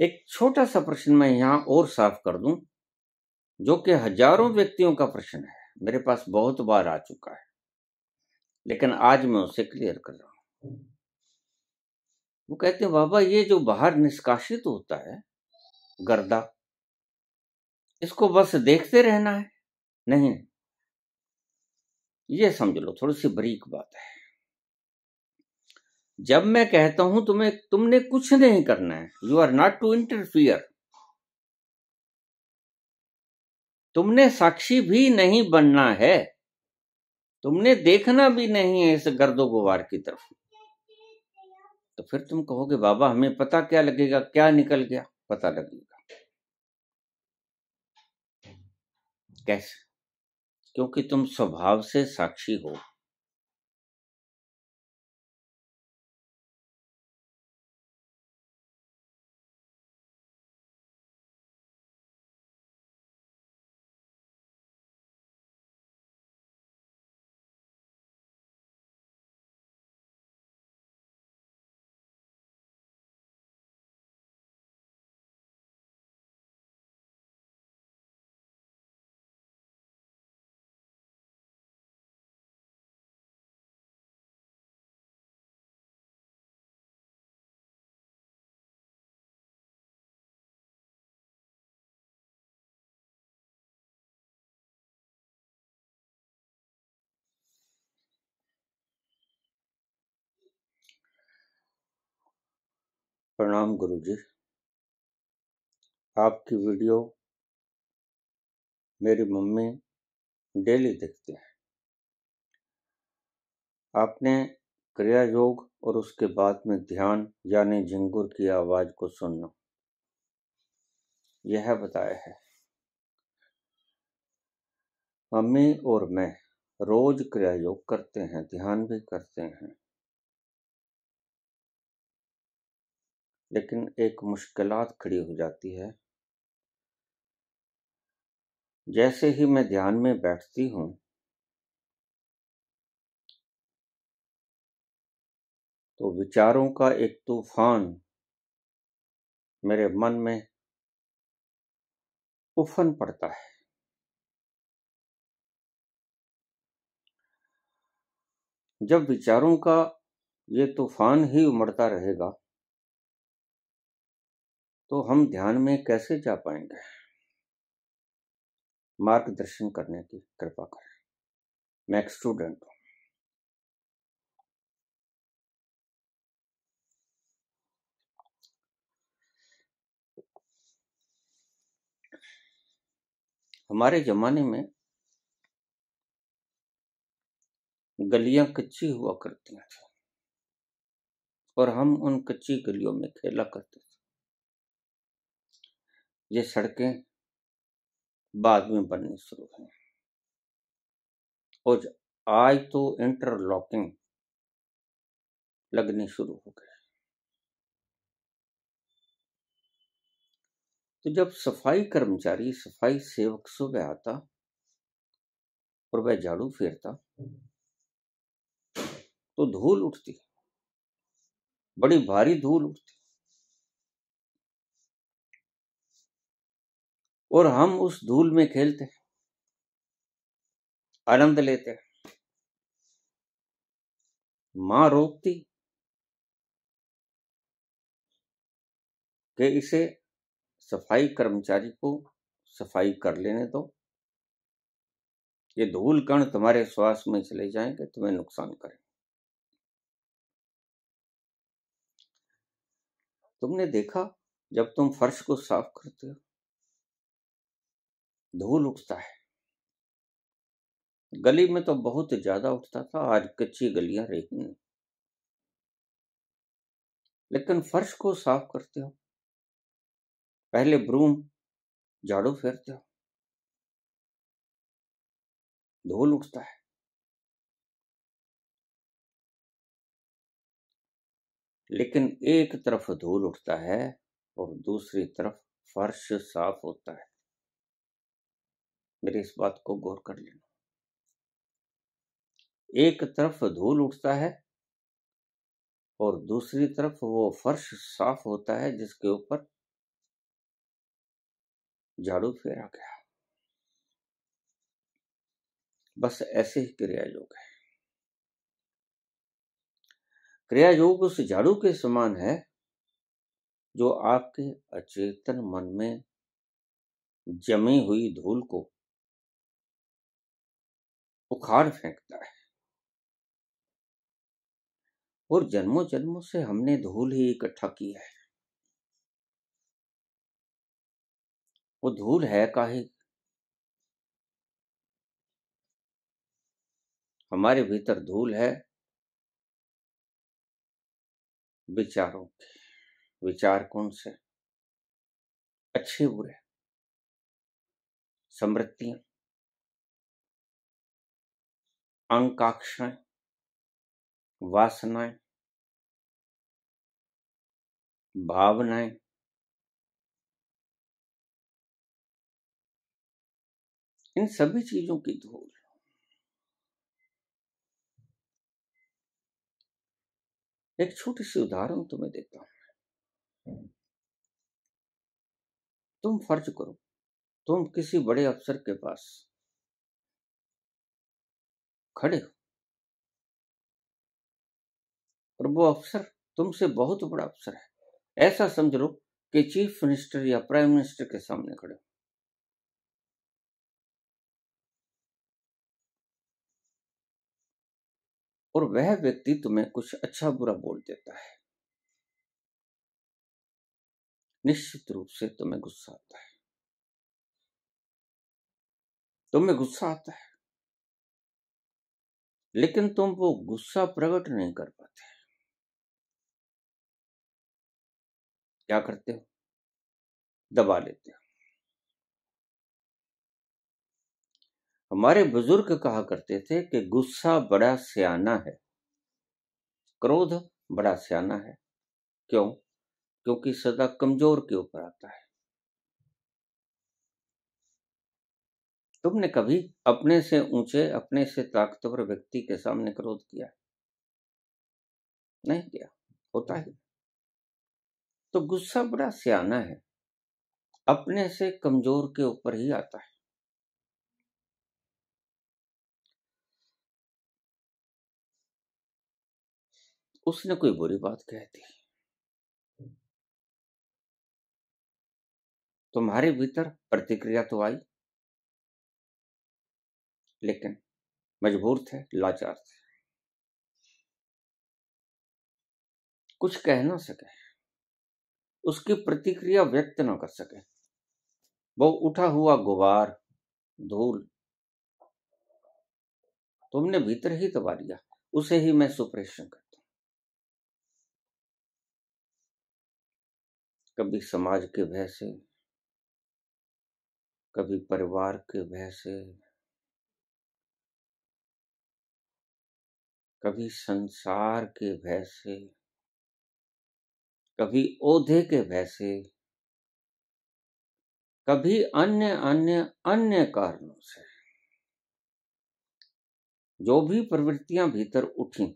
एक छोटा सा प्रश्न मैं यहाँ और साफ कर दूं जो कि हजारों व्यक्तियों का प्रश्न है मेरे पास बहुत बार आ चुका है लेकिन आज मैं उसे क्लियर कर रहा हूं वो कहते हैं बाबा ये जो बाहर निष्कासित होता है गर्दा इसको बस देखते रहना है नहीं ये समझ लो थोड़ी सी बरीक बात है जब मैं कहता हूं तुम्हें तुमने कुछ नहीं करना है you are not to interfere तुमने साक्षी भी नहीं बनना है तुमने देखना भी नहीं है इस गर्दो गुवार की तरफ तो फिर तुम कहोगे बाबा हमें पता क्या लगेगा क्या निकल गया पता लगेगा कैसे क्योंकि तुम स्वभाव से साक्षी हो प्रणाम गुरु जी आपकी वीडियो मेरी मम्मी डेली देखते हैं आपने क्रिया योग और उसके बाद में ध्यान यानी झिंगुर की आवाज़ को सुनना यह बताया है मम्मी और मैं रोज क्रिया योग करते हैं ध्यान भी करते हैं लेकिन एक मुश्किलात खड़ी हो जाती है जैसे ही मैं ध्यान में बैठती हूं तो विचारों का एक तूफान मेरे मन में उफन पड़ता है जब विचारों का ये तूफान ही उमड़ता रहेगा तो हम ध्यान में कैसे जा पाएंगे मार्गदर्शन करने की कृपा करें मैं एक स्टूडेंट हूं हमारे जमाने में गलियां कच्ची हुआ करती थी और हम उन कच्ची गलियों में खेला करते थे ये सड़कें बाद में बननी शुरू हुई और आज तो इंटरलॉकिंग लगनी शुरू हो गई तो जब सफाई कर्मचारी सफाई सेवक सुबह आता और वह झाड़ू फेरता तो धूल उठती बड़ी भारी धूल उठती और हम उस धूल में खेलते हैं आनंद लेते हैं मां रोकती कि इसे सफाई कर्मचारी को सफाई कर लेने दो ये धूल कण तुम्हारे श्वास में चले जाएंगे तुम्हें नुकसान करें तुमने देखा जब तुम फर्श को साफ करते हो धूल उठता है गली में तो बहुत ज्यादा उठता था आज कच्ची गलियां रही लेकिन फर्श को साफ करते हो पहले ब्रूम झाड़ू फेरते हो धूल उठता है लेकिन एक तरफ धूल उठता है और दूसरी तरफ फर्श साफ होता है मेरे इस बात को गौर कर लेना एक तरफ धूल उठता है और दूसरी तरफ वो फर्श साफ होता है जिसके ऊपर झाड़ू फेरा गया बस ऐसे ही क्रिया योग है क्रिया योग उस झाड़ू के समान है जो आपके अचेतन मन में जमी हुई धूल को बुखार फेंकता है और जन्मों जन्मों से हमने धूल ही इकट्ठा किया है वो धूल है काहे हमारे भीतर धूल है विचारों के विचार कौन से अच्छे बुरे समृद्धियां अंकाक्षाएं वासनाएं भावनाएं इन सभी चीजों की धूल एक छोटी सी उदाहरण तुम्हें देता हूं तुम फर्ज करो तुम किसी बड़े अफसर के पास खड़े हो और वो अफसर तुमसे बहुत बड़ा अफसर है ऐसा समझ लो कि चीफ मिनिस्टर या प्राइम मिनिस्टर के सामने खड़े हो और वह व्यक्ति तुम्हें कुछ अच्छा बुरा बोल देता है निश्चित रूप से तुम्हें गुस्सा आता है तुम्हें गुस्सा आता है लेकिन तुम वो गुस्सा प्रकट नहीं कर पाते क्या करते हो दबा लेते हो हमारे बुजुर्ग कहा करते थे कि गुस्सा बड़ा सियाना है क्रोध बड़ा सियाना है क्यों क्योंकि सदा कमजोर के ऊपर आता है तुमने कभी अपने से ऊंचे अपने से ताकतवर व्यक्ति के सामने क्रोध किया नहीं किया होता ही तो गुस्सा बड़ा सियाना है अपने से कमजोर के ऊपर ही आता है उसने कोई बुरी बात कह दी तुम्हारे भीतर प्रतिक्रिया तो आई लेकिन मजबूर थे लाचार थे कुछ कह ना सके उसकी प्रतिक्रिया व्यक्त ना कर सके वो उठा हुआ गुबार धूल तुमने भीतर ही दबा दिया उसे ही मैं सुप्रेशन करता हूं कभी समाज के भय से कभी परिवार के भय से कभी संसार के भय से कभी ओधे के भय से कभी अन्य अन्य अन्य कारणों से जो भी प्रवृत्तियां भीतर उठी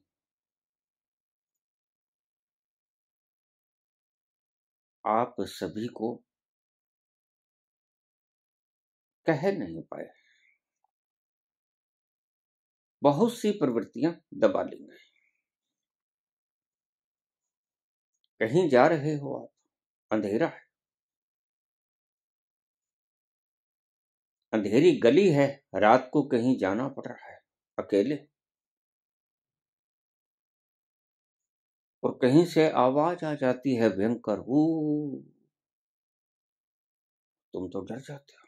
आप सभी को कह नहीं पाए बहुत सी प्रवृत्तियां दबा ली गई कहीं जा रहे हो आप अंधेरा है अंधेरी गली है रात को कहीं जाना पड़ रहा है अकेले और कहीं से आवाज आ जाती है भयंकर हो तुम तो डर जाते हो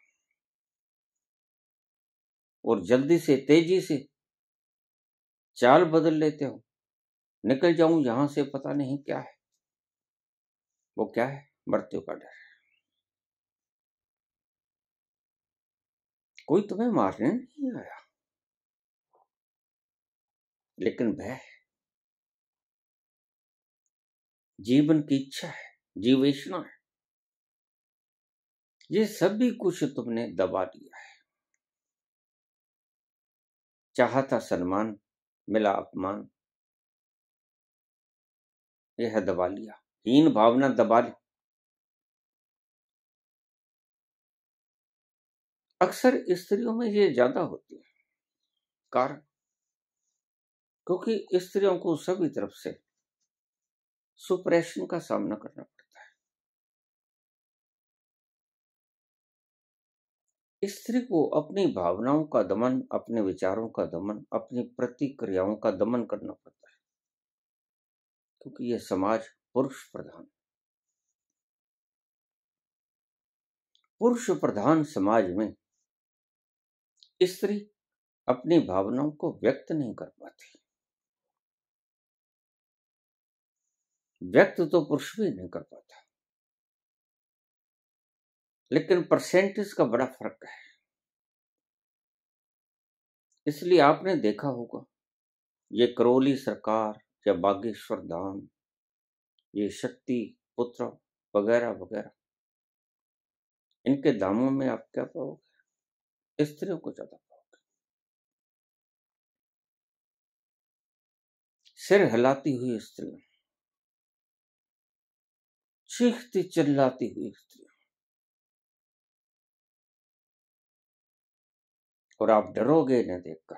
और जल्दी से तेजी से चाल बदल लेते हो निकल जाऊं यहां से पता नहीं क्या है वो क्या है मृत्यु का डर कोई तुम्हें मारने नहीं आया लेकिन भय जीवन की इच्छा है जीवेशना है ये सब भी कुछ तुमने दबा दिया है चाहता सलमान मिला अपमान यह है दबा लिया हीन भावना दबा ली अक्सर स्त्रियों में यह ज्यादा होती है कारण क्योंकि स्त्रियों को सभी तरफ से सुप्रेशन का सामना करना पड़ता स्त्री को अपनी भावनाओं का दमन अपने विचारों का दमन अपनी प्रतिक्रियाओं का दमन करना पड़ता है क्योंकि यह समाज पुरुष प्रधान पुरुष प्रधान समाज में स्त्री अपनी भावनाओं को व्यक्त नहीं कर पाती व्यक्त तो पुरुष भी नहीं कर पाता लेकिन परसेंटेज का बड़ा फर्क है इसलिए आपने देखा होगा ये करौली सरकार या बागेश्वर धाम ये शक्ति पुत्र वगैरह वगैरह इनके दामों में आप क्या पाओगे स्त्रियों को ज्यादा पाओगे सिर हिलाती हुई स्त्रियों चीखती चिल्लाती हुई स्त्रियों और आप डरोगे इन्हें देखकर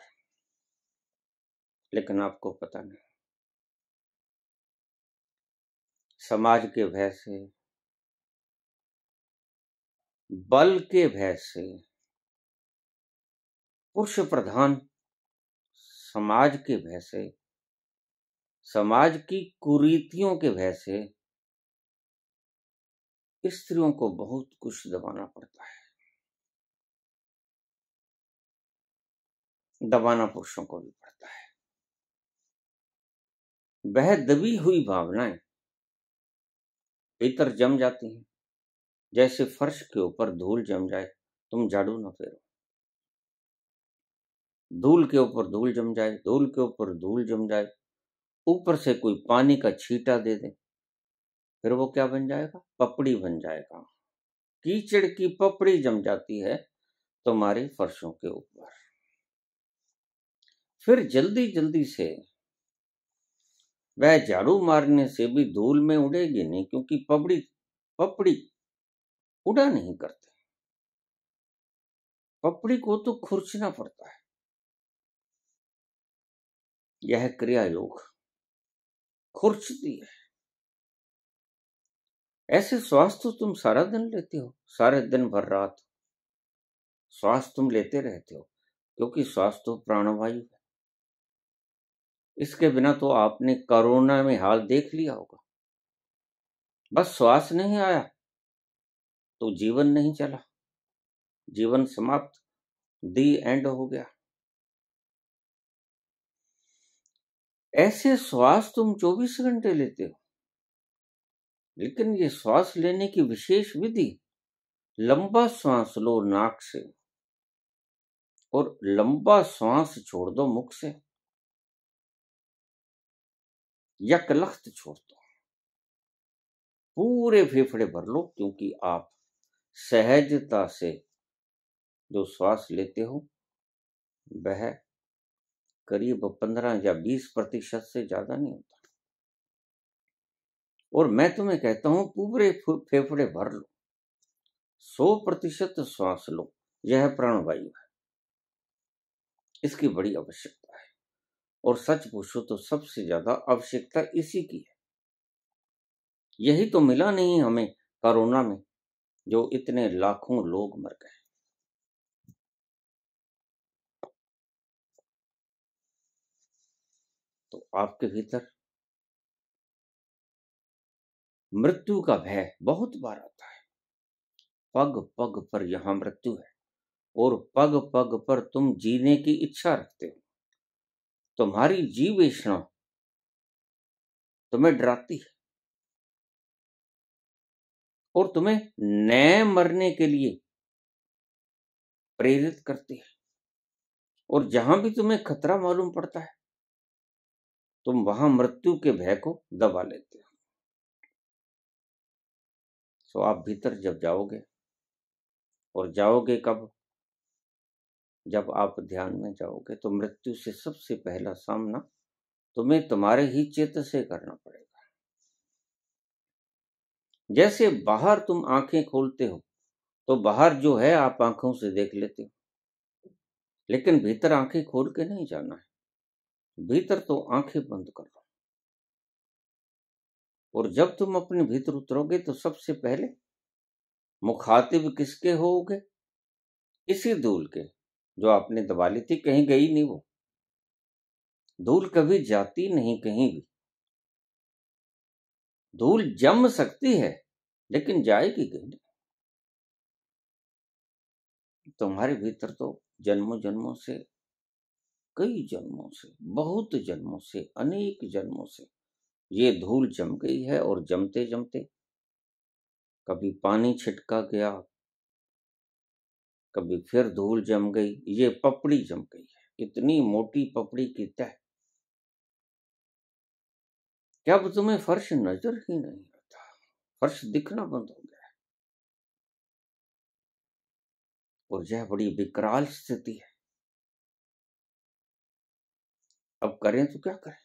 लेकिन आपको पता नहीं समाज के भय से बल के भय से पुरुष प्रधान समाज के भय से समाज की कुरीतियों के भय से स्त्रियों को बहुत कुछ दबाना पड़ता है दबाना पुरुषों को भी पड़ता है वह दबी हुई भावनाएं भीतर जम जाती हैं जैसे फर्श के ऊपर धूल जम जाए तुम झाड़ू ना फेरो धूल के ऊपर धूल जम जाए धूल के ऊपर धूल जम जाए ऊपर से कोई पानी का छीटा दे दे फिर वो क्या बन जाएगा पपड़ी बन जाएगा कीचड़ की पपड़ी जम जाती है तुम्हारे फर्शों के ऊपर फिर जल्दी जल्दी से वह झाड़ू मारने से भी धूल में उड़ेगी नहीं क्योंकि पपड़ी पपड़ी उड़ा नहीं करते पपड़ी को तो खुरचना पड़ता है यह क्रिया योग खुरचती है ऐसे श्वास तो तुम सारा दिन लेते हो सारे दिन भर रात श्वास तुम लेते रहते हो क्योंकि श्वास तो प्राणवायु है इसके बिना तो आपने कोरोना में हाल देख लिया होगा बस श्वास नहीं आया तो जीवन नहीं चला जीवन समाप्त दी एंड हो गया ऐसे श्वास तुम 24 घंटे लेते हो लेकिन ये श्वास लेने की विशेष विधि लंबा श्वास लो नाक से और लंबा श्वास छोड़ दो मुख से यकलख्त छोड़ दो पूरे फेफड़े भर लो क्योंकि आप सहजता से जो श्वास लेते हो वह करीब पंद्रह या बीस प्रतिशत से ज्यादा नहीं होता और मैं तुम्हें कहता हूं पूरे फेफड़े भर लो सौ प्रतिशत श्वास लो यह प्राणवायु है इसकी बड़ी आवश्यकता और सच पूछो तो सबसे ज्यादा आवश्यकता इसी की है यही तो मिला नहीं हमें कोरोना में जो इतने लाखों लोग मर गए तो आपके भीतर मृत्यु का भय बहुत बार आता है पग पग पर यहां मृत्यु है और पग पग पर तुम जीने की इच्छा रखते हो तुम्हारी जीव वैष्णव तुम्हें डराती है और तुम्हें नए मरने के लिए प्रेरित करती है और जहां भी तुम्हें खतरा मालूम पड़ता है तुम वहां मृत्यु के भय को दबा लेते हो सो आप भीतर जब जाओगे और जाओगे कब जब आप ध्यान में जाओगे तो मृत्यु से सबसे पहला सामना तुम्हें तुम्हारे ही चित्त से करना पड़ेगा जैसे बाहर तुम आंखें खोलते हो तो बाहर जो है आप आंखों से देख लेते हो लेकिन भीतर आंखें खोल के नहीं जाना है भीतर तो आंखें बंद कर दो और जब तुम अपने भीतर उतरोगे तो सबसे पहले मुखातिब किसके होगे इसी दूल के जो आपने दबा ली थी कहीं गई नहीं वो धूल कभी जाती नहीं कहीं भी धूल जम सकती है लेकिन जाएगी कहीं तुम्हारे भीतर तो जन्मों जन्मों से कई जन्मों से बहुत जन्मों से अनेक जन्मों से ये धूल जम गई है और जमते जमते कभी पानी छिटका गया कभी फिर धूल जम गई ये पपड़ी जम गई है इतनी मोटी पपड़ी की तह क्या अब तुम्हें फर्श नजर ही नहीं आता फर्श दिखना बंद हो गया है और यह बड़ी विकराल स्थिति है अब करें तो क्या करें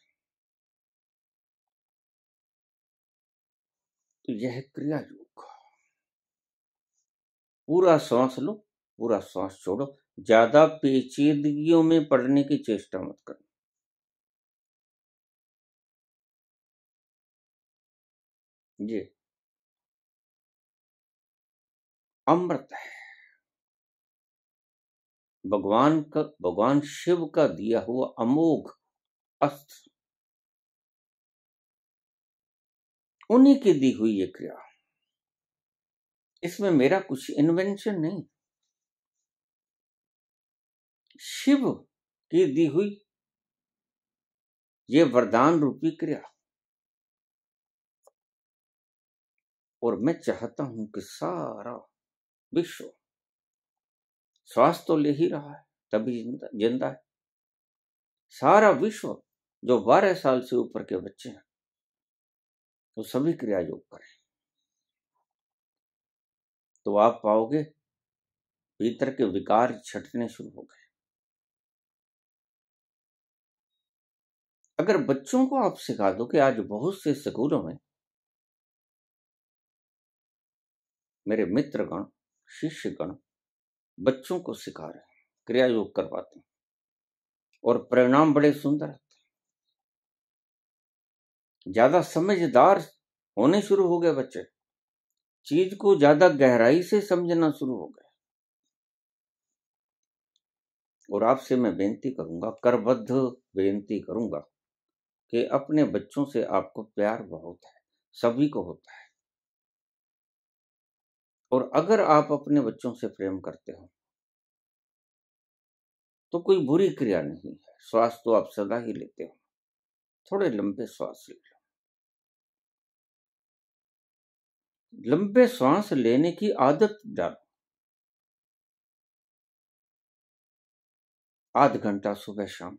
तो यह क्रिया योग पूरा सांस लो पूरा श्वास छोड़ो ज्यादा पेचीदगियों में पड़ने की चेष्टा मत करो जी अमृत है भगवान का भगवान शिव का दिया हुआ अमोघ अस्त्र उन्हीं की दी हुई ये क्रिया इसमें मेरा कुछ इन्वेंशन नहीं शिव की दी हुई ये वरदान रूपी क्रिया और मैं चाहता हूं कि सारा विश्व श्वास तो ले ही रहा है तभी जिंदा है सारा विश्व जो बारह साल से ऊपर के बच्चे हैं वो तो सभी क्रिया योग करें तो आप पाओगे भीतर के विकार छटने शुरू हो गए अगर बच्चों को आप सिखा दो कि आज बहुत से स्कूलों में मेरे मित्रगण शिष्यगण बच्चों को सिखा रहे हैं क्रिया योग कर पाते और परिणाम बड़े सुंदर आते ज्यादा समझदार होने शुरू हो गए बच्चे चीज को ज्यादा गहराई से समझना शुरू हो गए और आपसे मैं बेनती करूंगा करबद्ध बेनती करूंगा कि अपने बच्चों से आपको प्यार बहुत है सभी को होता है और अगर आप अपने बच्चों से प्रेम करते हो तो कोई बुरी क्रिया नहीं है श्वास तो आप सदा ही लेते हो थोड़े लंबे श्वास ले लो लंबे श्वास लेने की आदत डालो आध घंटा सुबह शाम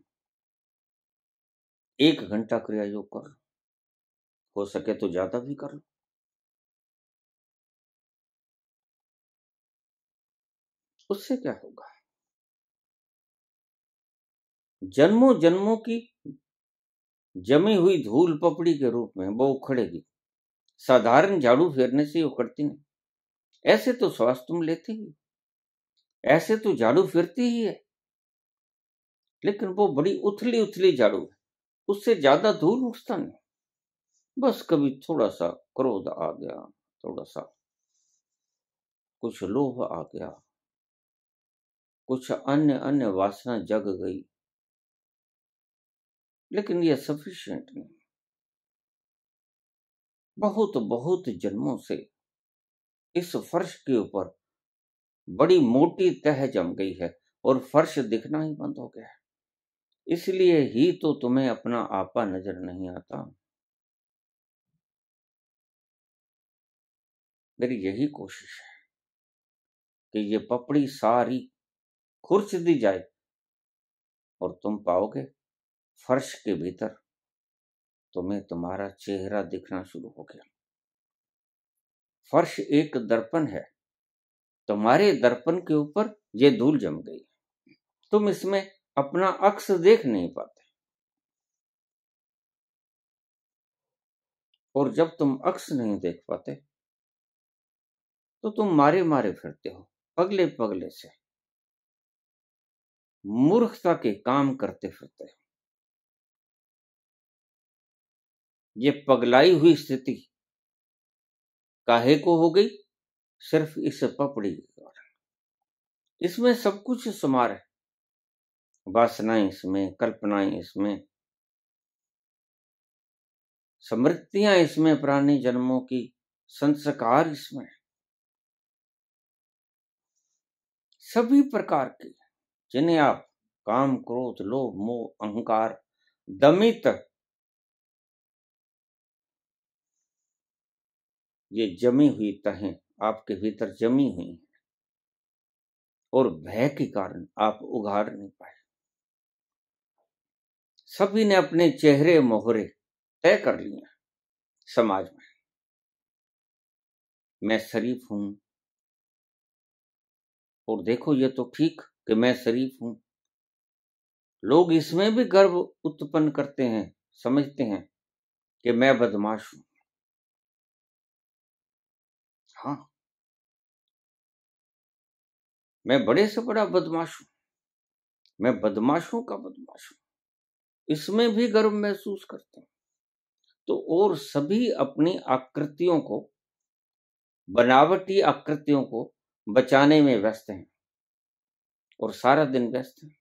एक घंटा क्रिया योग कर लो हो सके तो ज्यादा भी कर लो उससे क्या होगा जन्मों जन्मों की जमी हुई धूल पपड़ी के रूप में वो उखड़ेगी साधारण झाड़ू फेरने से उखड़ती नहीं ऐसे तो श्वास तुम लेते ही ऐसे तो झाड़ू फिरती ही है लेकिन वो बड़ी उथली उथली झाड़ू है उससे ज्यादा दूर उठता नहीं बस कभी थोड़ा सा क्रोध आ गया थोड़ा सा कुछ लोभ आ गया कुछ अन्य अन्य वासना जग गई लेकिन यह सफिशियंट नहीं बहुत बहुत जन्मों से इस फर्श के ऊपर बड़ी मोटी तह जम गई है और फर्श दिखना ही बंद हो गया है इसलिए ही तो तुम्हें अपना आपा नजर नहीं आता मेरी यही कोशिश है कि ये पपड़ी सारी खुर्च दी जाए और तुम पाओगे फर्श के भीतर तुम्हें तुम्हारा चेहरा दिखना शुरू हो गया फर्श एक दर्पण है तुम्हारे दर्पण के ऊपर ये धूल जम गई तुम इसमें अपना अक्स देख नहीं पाते और जब तुम अक्स नहीं देख पाते तो तुम मारे मारे फिरते हो पगले पगले से मूर्खता के काम करते फिरते हो ये पगलाई हुई स्थिति काहे को हो गई सिर्फ इस पपड़ी के कारण इसमें सब कुछ समार है वासनाएं इसमें कल्पनाएं इसमें समृद्धियां इसमें प्राणी जन्मों की संस्कार इसमें सभी प्रकार के जिन्हें आप काम क्रोध लोभ मोह अहंकार दमित ये जमी हुई तहें आपके भीतर जमी हुई है और भय के कारण आप उघाड़ नहीं पाए सभी ने अपने चेहरे मोहरे तय कर लिए समाज में मैं शरीफ हूं और देखो ये तो ठीक कि मैं शरीफ हूं लोग इसमें भी गर्व उत्पन्न करते हैं समझते हैं कि मैं बदमाश हूं हाँ मैं बड़े से बड़ा बदमाश हूं मैं बदमाशों का बदमाश हूं इसमें भी गर्व महसूस करते हैं तो और सभी अपनी आकृतियों को बनावटी आकृतियों को बचाने में व्यस्त हैं और सारा दिन व्यस्त हैं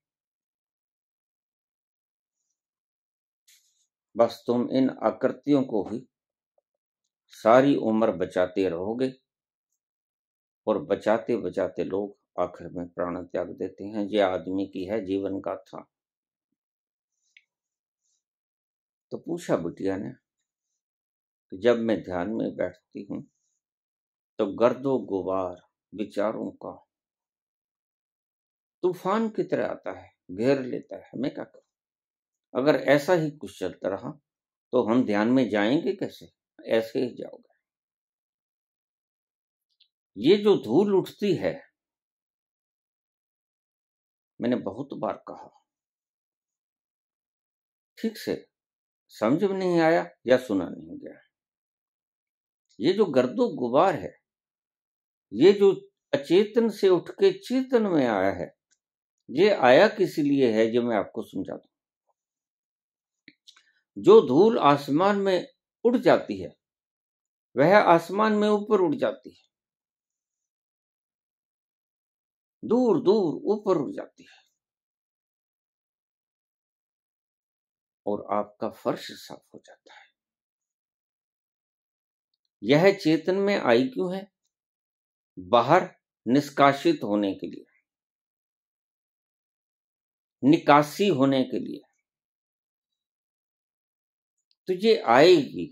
बस तुम इन आकृतियों को ही सारी उम्र बचाते रहोगे और बचाते बचाते लोग आखिर में प्राण त्याग देते हैं ये आदमी की है जीवन का था तो पूछा बुटिया ने कि जब मैं ध्यान में बैठती हूँ तो गर्दो गुबार विचारों का तूफान की तरह आता है घेर लेता है मैं क्या करूं अगर ऐसा ही कुछ चलता रहा तो हम ध्यान में जाएंगे कैसे ऐसे ही जाओगे ये जो धूल उठती है मैंने बहुत बार कहा ठीक से समझ में नहीं आया या सुना नहीं गया ये जो गर्दो गुबार है ये जो अचेतन से उठ के चेतन में आया है ये आया किस लिए है जो मैं आपको समझा दू जो धूल आसमान में उड़ जाती है वह आसमान में ऊपर उड़ जाती है दूर दूर ऊपर उड़ जाती है और आपका फर्श साफ हो जाता है यह चेतन में आई क्यों है बाहर निष्कासित होने के लिए निकासी होने के लिए तो ये आएगी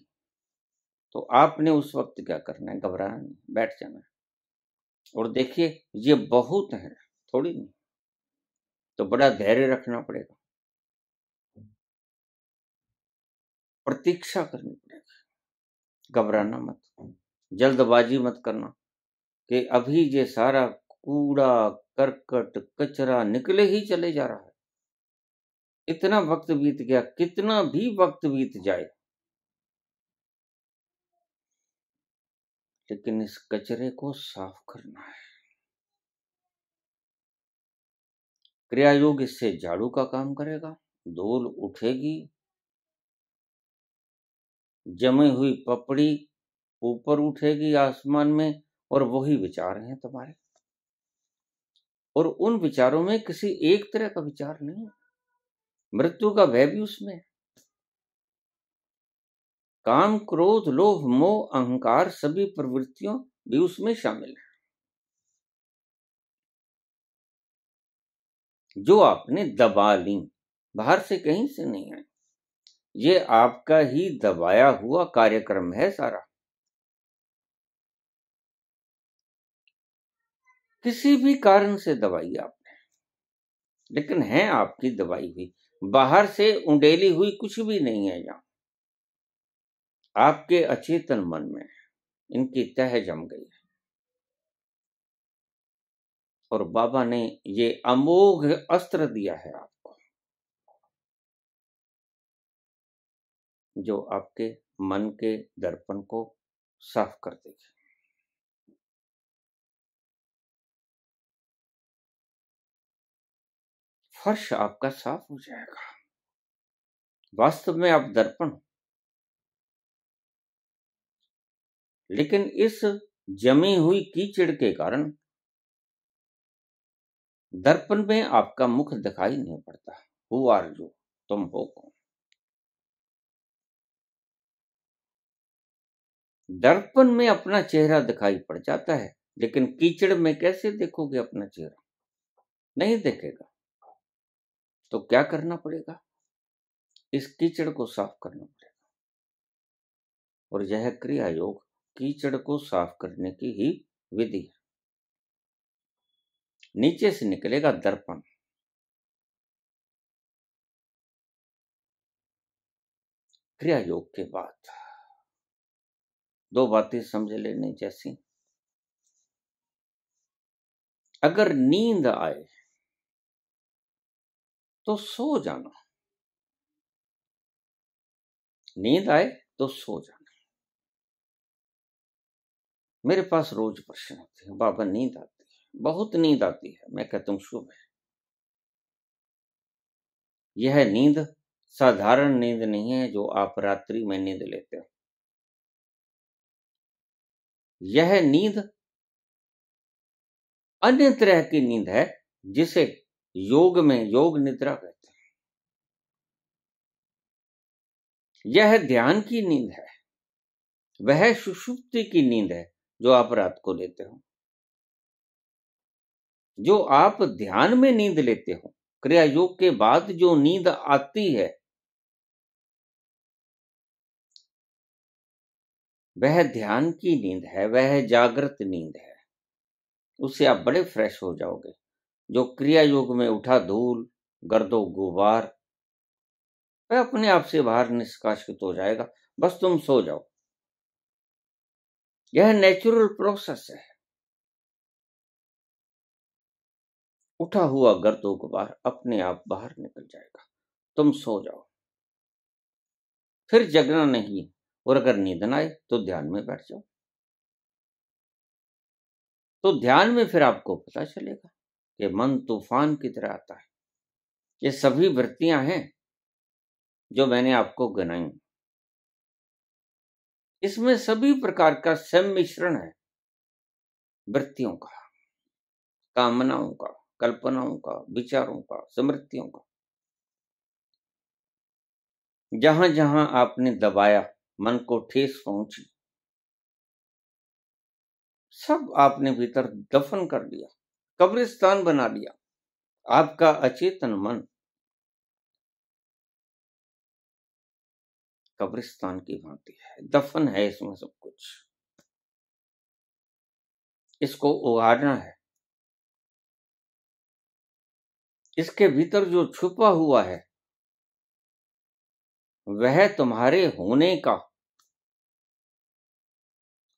तो आपने उस वक्त क्या करना है घबराना नहीं बैठ जाना है और देखिए ये बहुत है थोड़ी नहीं तो बड़ा धैर्य रखना पड़ेगा प्रतीक्षा करनी पड़ेगी घबराना मत जल्दबाजी मत करना कि अभी ये सारा कूड़ा करकट कचरा निकले ही चले जा रहा है इतना वक्त बीत गया कितना भी वक्त बीत जाए लेकिन इस कचरे को साफ करना है क्रियायोग इससे झाड़ू का काम करेगा धूल उठेगी जमी हुई पपड़ी ऊपर उठेगी आसमान में और वही विचार हैं तुम्हारे और उन विचारों में किसी एक तरह का विचार नहीं मृत्यु का भय भी उसमें काम क्रोध लोभ मोह अहंकार सभी प्रवृत्तियों भी उसमें शामिल है जो आपने दबा ली बाहर से कहीं से नहीं आई ये आपका ही दबाया हुआ कार्यक्रम है सारा किसी भी कारण से दबाई आपने लेकिन है आपकी दबाई हुई बाहर से उंडेली हुई कुछ भी नहीं है यहां आपके अचेतन मन में इनकी तह जम गई है और बाबा ने ये अमोघ अस्त्र दिया है आप जो आपके मन के दर्पण को साफ कर देगी फर्श आपका साफ हो जाएगा वास्तव में आप दर्पण लेकिन इस जमी हुई कीचड़ के कारण दर्पण में आपका मुख दिखाई नहीं पड़ता हु आर जो तुम हो कौन दर्पण में अपना चेहरा दिखाई पड़ जाता है लेकिन कीचड़ में कैसे देखोगे अपना चेहरा नहीं देखेगा तो क्या करना पड़ेगा इस कीचड़ को साफ करना पड़ेगा और यह क्रिया योग कीचड़ को साफ करने की ही विधि है नीचे से निकलेगा दर्पण क्रिया योग के बाद दो बातें समझ लेने जैसी अगर नींद आए तो सो जाना नींद आए तो सो जाना मेरे पास रोज प्रश्न होते हैं बाबा नींद आती है बहुत नींद आती है मैं कहता हूं शुभ है यह नींद साधारण नींद नहीं है जो आप रात्रि में नींद लेते हो यह नींद अन्य तरह की नींद है जिसे योग में योग निद्रा कहते हैं यह ध्यान की नींद है वह सुषुप्ति की नींद है जो आप रात को लेते हो जो आप ध्यान में नींद लेते हो क्रिया योग के बाद जो नींद आती है वह ध्यान की नींद है वह जागृत नींद है उससे आप बड़े फ्रेश हो जाओगे जो क्रिया योग में उठा धूल गर्दो गुबार वह अपने आप से बाहर निष्कासित हो जाएगा बस तुम सो जाओ यह नेचुरल प्रोसेस है उठा हुआ गर्दो गुबार अपने आप बाहर निकल जाएगा तुम सो जाओ फिर जगना नहीं और अगर नींद ना आए तो ध्यान में बैठ जाओ तो ध्यान में फिर आपको पता चलेगा कि मन तूफान की तरह आता है ये सभी वृत्तियां हैं जो मैंने आपको गिनाई इसमें सभी प्रकार का सम्मिश्रण है वृत्तियों का कामनाओं का कल्पनाओं का विचारों का स्मृतियों का जहां जहां आपने दबाया मन को ठेस पहुंची सब आपने भीतर दफन कर दिया कब्रिस्तान बना दिया आपका अचेतन मन कब्रिस्तान की भांति है दफन है इसमें सब कुछ इसको उगाड़ना है इसके भीतर जो छुपा हुआ है वह तुम्हारे होने का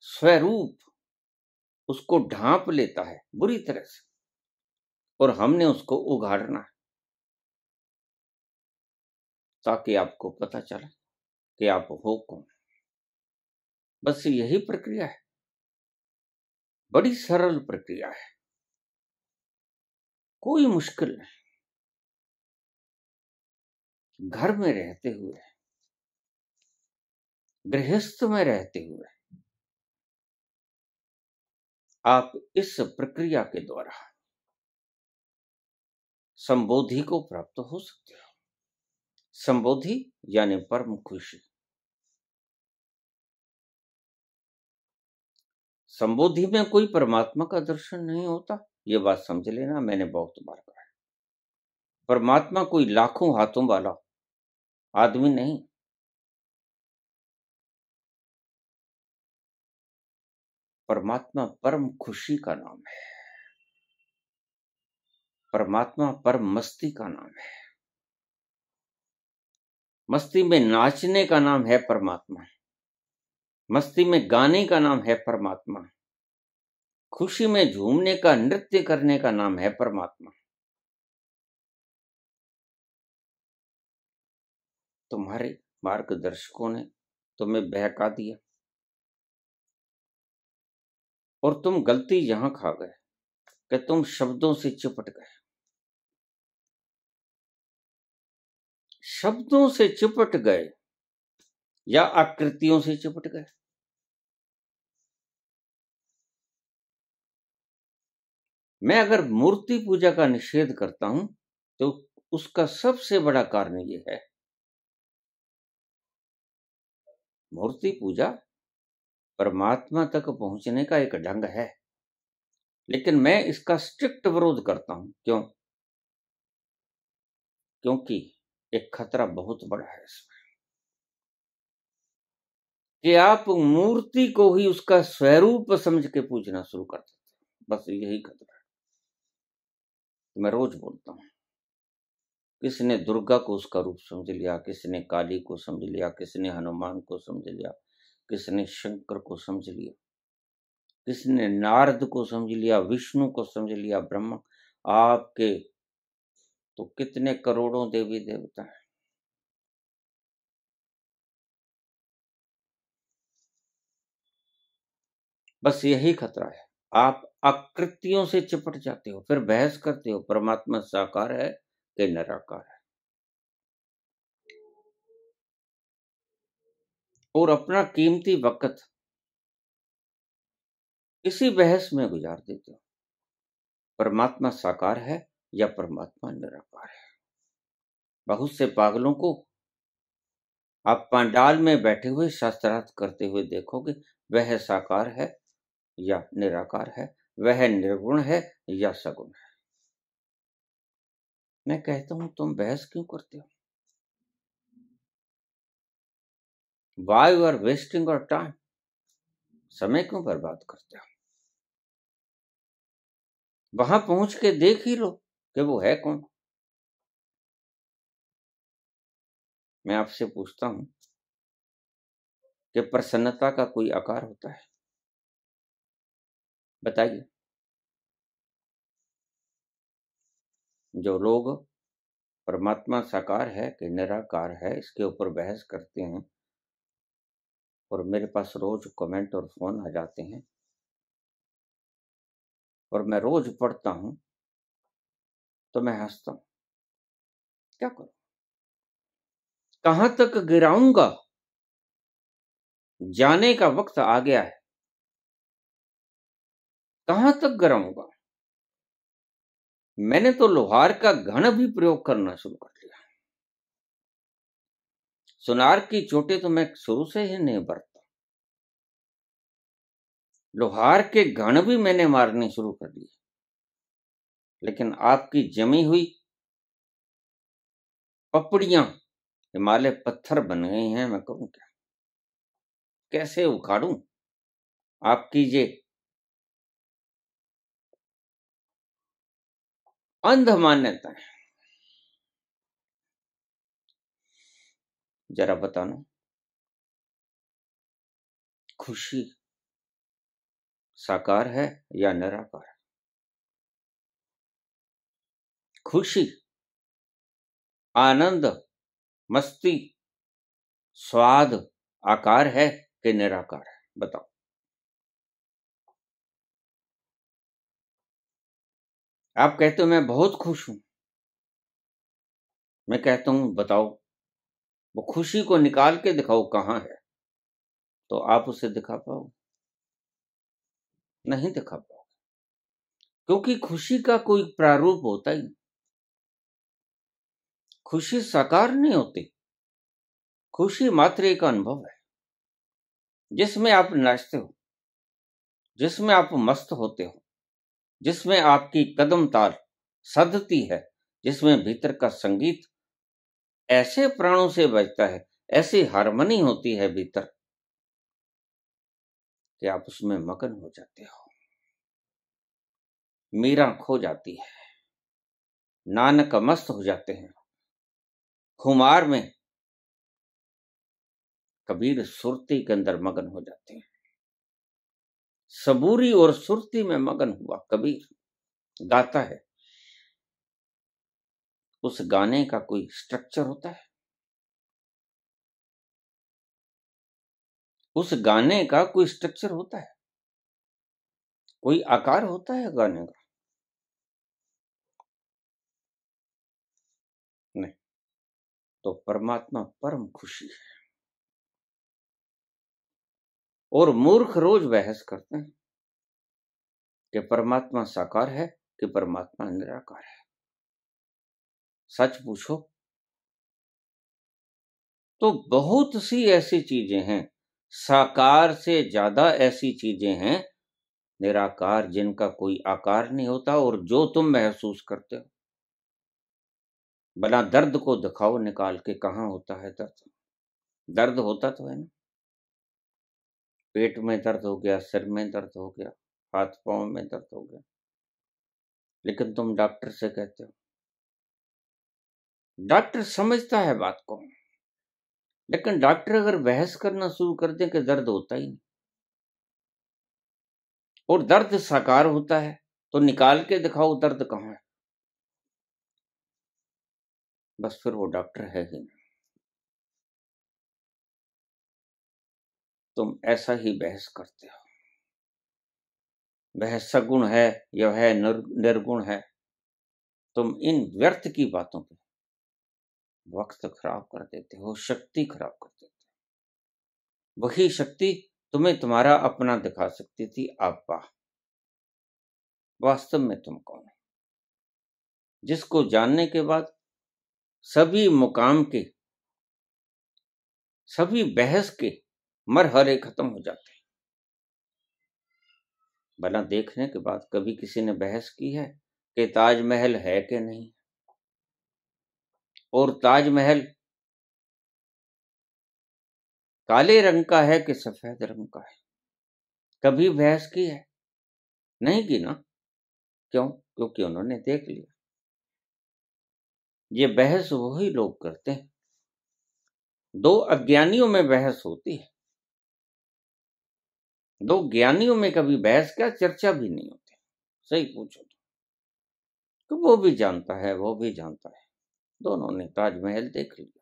स्वरूप उसको ढांप लेता है बुरी तरह से और हमने उसको उगाड़ना है ताकि आपको पता चले कि आप हो कौन बस यही प्रक्रिया है बड़ी सरल प्रक्रिया है कोई मुश्किल नहीं घर में रहते हुए गृहस्थ में रहते हुए आप इस प्रक्रिया के द्वारा संबोधि को प्राप्त हो सकते हो संबोधि यानी परम खुशी संबोधि में कोई परमात्मा का दर्शन नहीं होता यह बात समझ लेना मैंने बहुत बार कहा परमात्मा कोई लाखों हाथों वाला आदमी नहीं परमात्मा परम खुशी का नाम है परमात्मा परम मस्ती का नाम है मस्ती में नाचने का नाम है परमात्मा मस्ती में गाने का नाम है परमात्मा खुशी में झूमने का नृत्य करने का नाम है परमात्मा तुम्हारे मार्गदर्शकों ने तुम्हें बहका दिया और तुम गलती यहां खा गए कि तुम शब्दों से चिपट गए शब्दों से चिपट गए या आकृतियों से चिपट गए मैं अगर मूर्ति पूजा का निषेध करता हूं तो उसका सबसे बड़ा कारण यह है मूर्ति पूजा परमात्मा तक पहुंचने का एक ढंग है लेकिन मैं इसका स्ट्रिक्ट विरोध करता हूं क्यों क्योंकि एक खतरा बहुत बड़ा है इसमें कि आप मूर्ति को ही उसका स्वरूप समझ के पूजना शुरू कर देते बस यही खतरा है तो मैं रोज बोलता हूं किसने दुर्गा को उसका रूप समझ लिया किसने काली को समझ लिया किसने हनुमान को समझ लिया किसने शंकर को समझ लिया किसने नारद को समझ लिया विष्णु को समझ लिया ब्रह्मा आपके तो कितने करोड़ों देवी देवता हैं बस यही खतरा है आप आकृतियों से चिपट जाते हो फिर बहस करते हो परमात्मा साकार है कि निराकार है और अपना कीमती वक्त इसी बहस में गुजार देते हो परमात्मा साकार है या परमात्मा निराकार है बहुत से पागलों को आप पांडाल में बैठे हुए शास्त्रार्थ करते हुए देखोगे वह साकार है या निराकार है वह निर्गुण है या सगुण है मैं कहता हूं तुम बहस क्यों करते हो why you are wasting our time समय क्यों बर्बाद करते हो वहां पहुंच के देख ही लो कि वो है कौन मैं आपसे पूछता हूं कि प्रसन्नता का कोई आकार होता है बताइए जो लोग परमात्मा साकार है कि निराकार है इसके ऊपर बहस करते हैं और मेरे पास रोज़ कमेंट और फ़ोन आ जाते हैं और मैं रोज़ पढ़ता हूं तो मैं हंसता हूं क्या करू कहां तक गिराऊंगा जाने का वक्त आ गया है कहां तक गिराऊंगा मैंने तो लोहार का घन भी प्रयोग करना शुरू कर सुनार की चोटी तो मैं शुरू से ही नहीं बरता लोहार के गण भी मैंने मारने शुरू कर दिए लेकिन आपकी जमी हुई पपड़ियां हिमालय पत्थर बन गई हैं मैं कहूं क्या कैसे उखाड़ू आपकी ये अंध मान्यता है जरा बताना खुशी साकार है या निराकार खुशी आनंद मस्ती स्वाद आकार है कि निराकार है बताओ आप कहते हो मैं बहुत खुश हूं मैं कहता हूं बताओ वो खुशी को निकाल के दिखाओ कहाँ है तो आप उसे दिखा पाओ नहीं दिखा पाओ क्योंकि खुशी का कोई प्रारूप होता ही खुशी साकार नहीं होती खुशी मात्र एक अनुभव है जिसमें आप नाचते हो जिसमें आप मस्त होते हो जिसमें आपकी कदम तार सदती है जिसमें भीतर का संगीत ऐसे प्राणों से बजता है ऐसी हारमनी होती है भीतर कि आप उसमें मगन हो जाते हो मीरा खो जाती है नानक मस्त हो जाते हैं खुमार में कबीर सुरती के अंदर मगन हो जाते हैं सबूरी और सुरती में मगन हुआ कबीर गाता है उस गाने का कोई स्ट्रक्चर होता है उस गाने का कोई स्ट्रक्चर होता है कोई आकार होता है गाने का नहीं तो परमात्मा परम खुशी है और मूर्ख रोज बहस करते हैं कि परमात्मा साकार है कि परमात्मा निराकार है सच पूछो तो बहुत सी ऐसी चीजें हैं साकार से ज्यादा ऐसी चीजें हैं निराकार जिनका कोई आकार नहीं होता और जो तुम महसूस करते हो बना दर्द को दिखाओ निकाल के कहा होता है दर्द दर्द होता तो है ना पेट में दर्द हो गया सिर में दर्द हो गया हाथ पांव में दर्द हो गया लेकिन तुम डॉक्टर से कहते हो डॉक्टर समझता है बात को लेकिन डॉक्टर अगर बहस करना शुरू कर दे कि दर्द होता ही नहीं और दर्द साकार होता है तो निकाल के दिखाओ दर्द कहां है बस फिर वो डॉक्टर है ही नहीं तुम ऐसा ही बहस करते हो वह सगुण है या वह निर्गुण है तुम इन व्यर्थ की बातों पर वक्त खराब कर देते हो शक्ति खराब कर देते हो वही शक्ति तुम्हें तुम्हारा अपना दिखा सकती थी आप वास्तव में तुम कौन है जिसको जानने के बाद सभी मुकाम के सभी बहस के मरहरे खत्म हो जाते हैं बना देखने के बाद कभी किसी ने बहस की है कि ताजमहल है कि नहीं और ताजमहल काले रंग का है कि सफेद रंग का है कभी बहस की है नहीं की ना क्यों क्योंकि उन्होंने देख लिया ये बहस वही लोग करते हैं दो अज्ञानियों में बहस होती है दो ज्ञानियों में कभी बहस का चर्चा भी नहीं होती सही पूछो तो।, तो वो भी जानता है वो भी जानता है दोनों ने ताजमहल देख लिया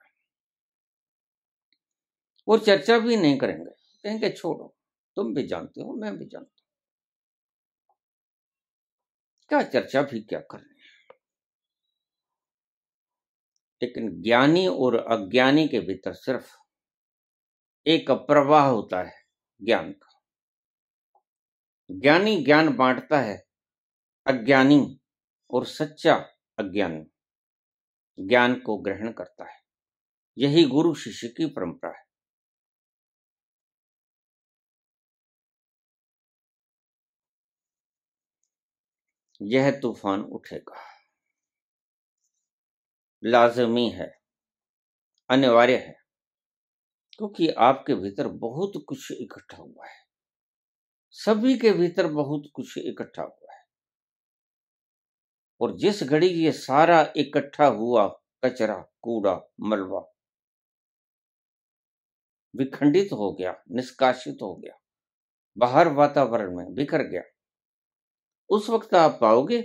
वो चर्चा भी नहीं करेंगे कहेंगे छोड़ो तुम भी जानते हो मैं भी जानता हूं क्या चर्चा भी क्या कर लेकिन ज्ञानी और अज्ञानी के भीतर सिर्फ एक प्रवाह होता है ज्ञान का ज्ञानी ज्ञान बांटता है अज्ञानी और सच्चा अज्ञानी ज्ञान को ग्रहण करता है यही गुरु शिष्य की परंपरा है यह तूफान उठेगा लाजमी है अनिवार्य है क्योंकि आपके भीतर बहुत कुछ इकट्ठा हुआ है सभी के भीतर बहुत कुछ इकट्ठा हुआ और जिस घड़ी ये सारा इकट्ठा हुआ कचरा कूड़ा मलबा विखंडित हो गया निष्कासित हो गया बाहर वातावरण में बिखर गया उस वक्त आप पाओगे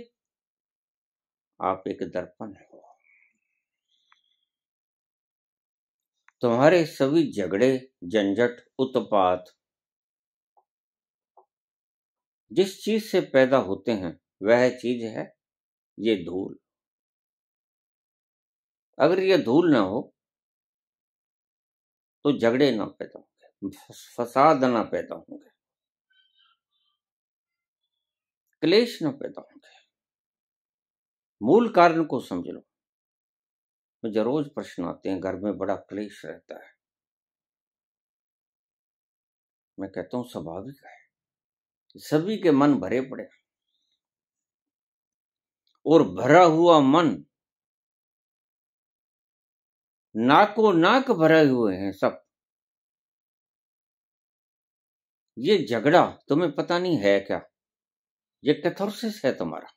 आप एक दर्पण हो तुम्हारे सभी झगड़े झंझट उत्पात जिस चीज से पैदा होते हैं वह चीज है ये धूल अगर ये धूल ना हो तो झगड़े ना पैदा होंगे फसाद ना पैदा होंगे क्लेश ना पैदा होंगे मूल कारण को समझ लो मुझे रोज प्रश्न आते हैं घर में बड़ा क्लेश रहता है मैं कहता हूं स्वाभाविक है सभी के मन भरे पड़े हैं और भरा हुआ मन नाको नाक भरे हुए हैं सब ये झगड़ा तुम्हें पता नहीं है क्या ये कैथोरसिस है तुम्हारा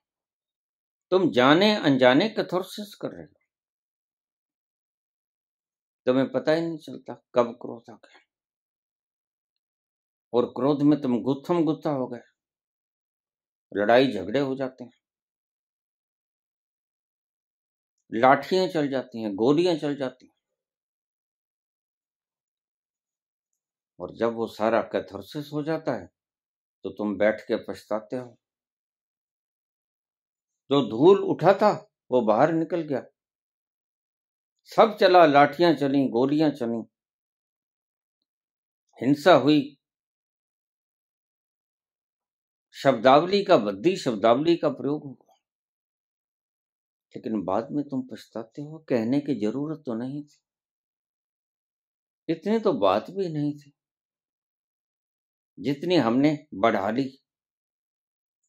तुम जाने अनजाने कैथोरसिस कर रहे हो तुम्हें पता ही नहीं चलता कब क्रोध आ गया और क्रोध में तुम गुत्थम गुत्था हो गए लड़ाई झगड़े हो जाते हैं लाठियां चल जाती हैं गोलियां चल जाती हैं और जब वो सारा कैथोरसिस हो जाता है तो तुम बैठ के पछताते हो जो धूल उठा था वो बाहर निकल गया सब चला लाठियां चली गोलियां चली हिंसा हुई शब्दावली का बद्दी शब्दावली का प्रयोग हुआ लेकिन बाद में तुम पछताते हो कहने की जरूरत तो नहीं थी इतनी तो बात भी नहीं थी जितनी हमने बढ़ा ली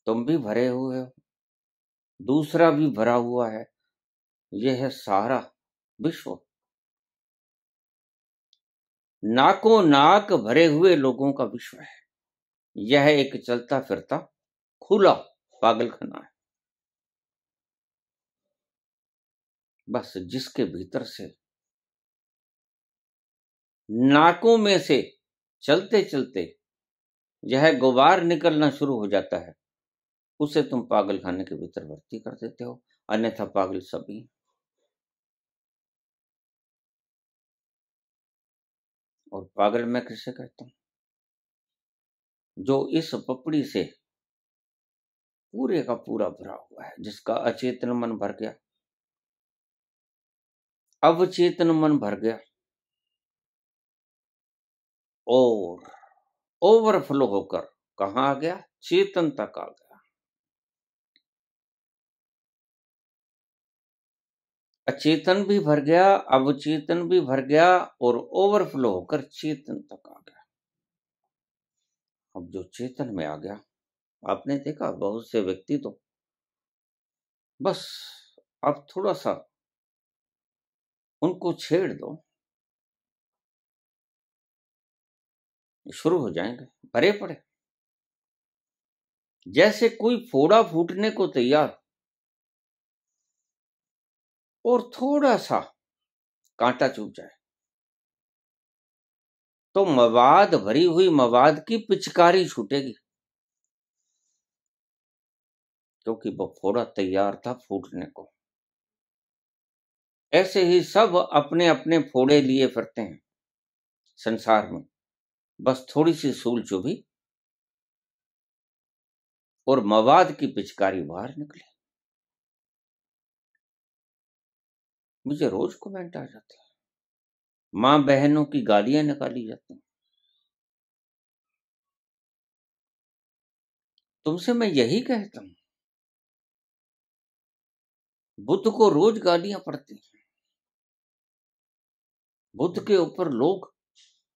तुम भी भरे हुए हो दूसरा भी भरा हुआ है यह है सारा विश्व नाको नाक भरे हुए लोगों का विश्व है यह एक चलता फिरता खुला पागलखाना है बस जिसके भीतर से नाकों में से चलते चलते यह गुबार निकलना शुरू हो जाता है उसे तुम पागल खाने के भीतर भर्ती कर देते हो अन्यथा पागल सभी और पागल मैं किसे कहता हूं जो इस पपड़ी से पूरे का पूरा भरा हुआ है जिसका अचेतन मन भर गया अवचेतन मन भर गया और ओवरफ्लो होकर कहा आ गया चेतन तक आ गया अचेतन भी भर गया अवचेतन भी भर गया और ओवरफ्लो होकर चेतन तक आ गया अब जो चेतन में आ गया आपने देखा बहुत से व्यक्ति तो बस अब थोड़ा सा उनको छेड़ दो शुरू हो जाएंगे भरे पड़े जैसे कोई फोड़ा फूटने को तैयार और थोड़ा सा कांटा चुप जाए तो मवाद भरी हुई मवाद की पिचकारी छूटेगी क्योंकि वो फोड़ा तैयार था फूटने को ऐसे ही सब अपने अपने फोड़े लिए फिरते हैं संसार में बस थोड़ी सी सूल चुभी और मवाद की पिचकारी बाहर निकले मुझे रोज कमेंट आ जाते हैं मां बहनों की गालियां निकाली जाती हैं तुमसे मैं यही कहता हूं बुद्ध को रोज गालियां पड़ती हैं बुद्ध के ऊपर लोग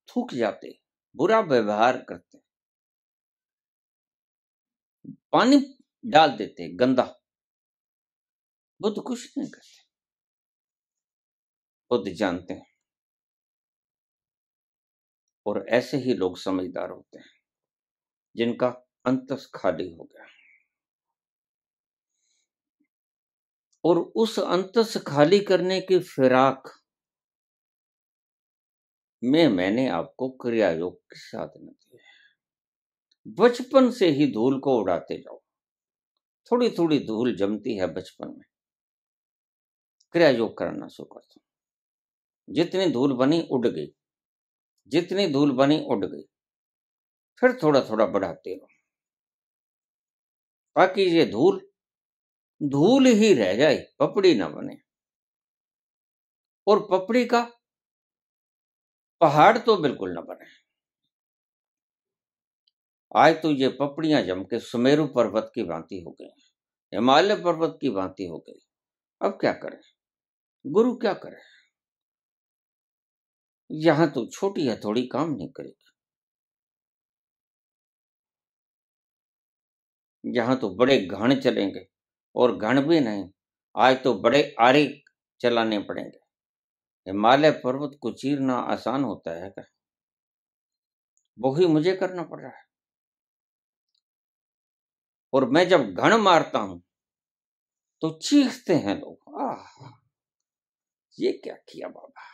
थूक जाते बुरा व्यवहार करते पानी डाल देते गंदा बुद्ध कुछ नहीं करते बुद्ध जानते हैं और ऐसे ही लोग समझदार होते हैं जिनका अंतस खाली हो गया और उस अंतस खाली करने की फिराक में मैंने आपको क्रिया योग की साधना दी है बचपन से ही धूल को उड़ाते जाओ थोड़ी थोड़ी धूल जमती है बचपन में क्रिया योग करना शुरू कर दो जितनी धूल बनी उड़ गई जितनी धूल बनी उड़ गई फिर थोड़ा थोड़ा बढ़ाते रहो ताकि ये धूल धूल ही रह जाए पपड़ी ना बने और पपड़ी का पहाड़ तो बिल्कुल न बने आज तो ये पपड़ियां जम के सुमेरु पर्वत की भांति हो गई हिमालय पर्वत की भांति हो गई अब क्या करें गुरु क्या करें यहां तो छोटी है थोड़ी काम नहीं करेगी यहां तो बड़े घण चलेंगे और घण भी नहीं आज तो बड़े आरे चलाने पड़ेंगे हिमालय पर्वत को चीरना आसान होता है क्या वो ही मुझे करना पड़ रहा है और मैं जब घण मारता हूं तो चीखते हैं लोग आह ये क्या किया बाबा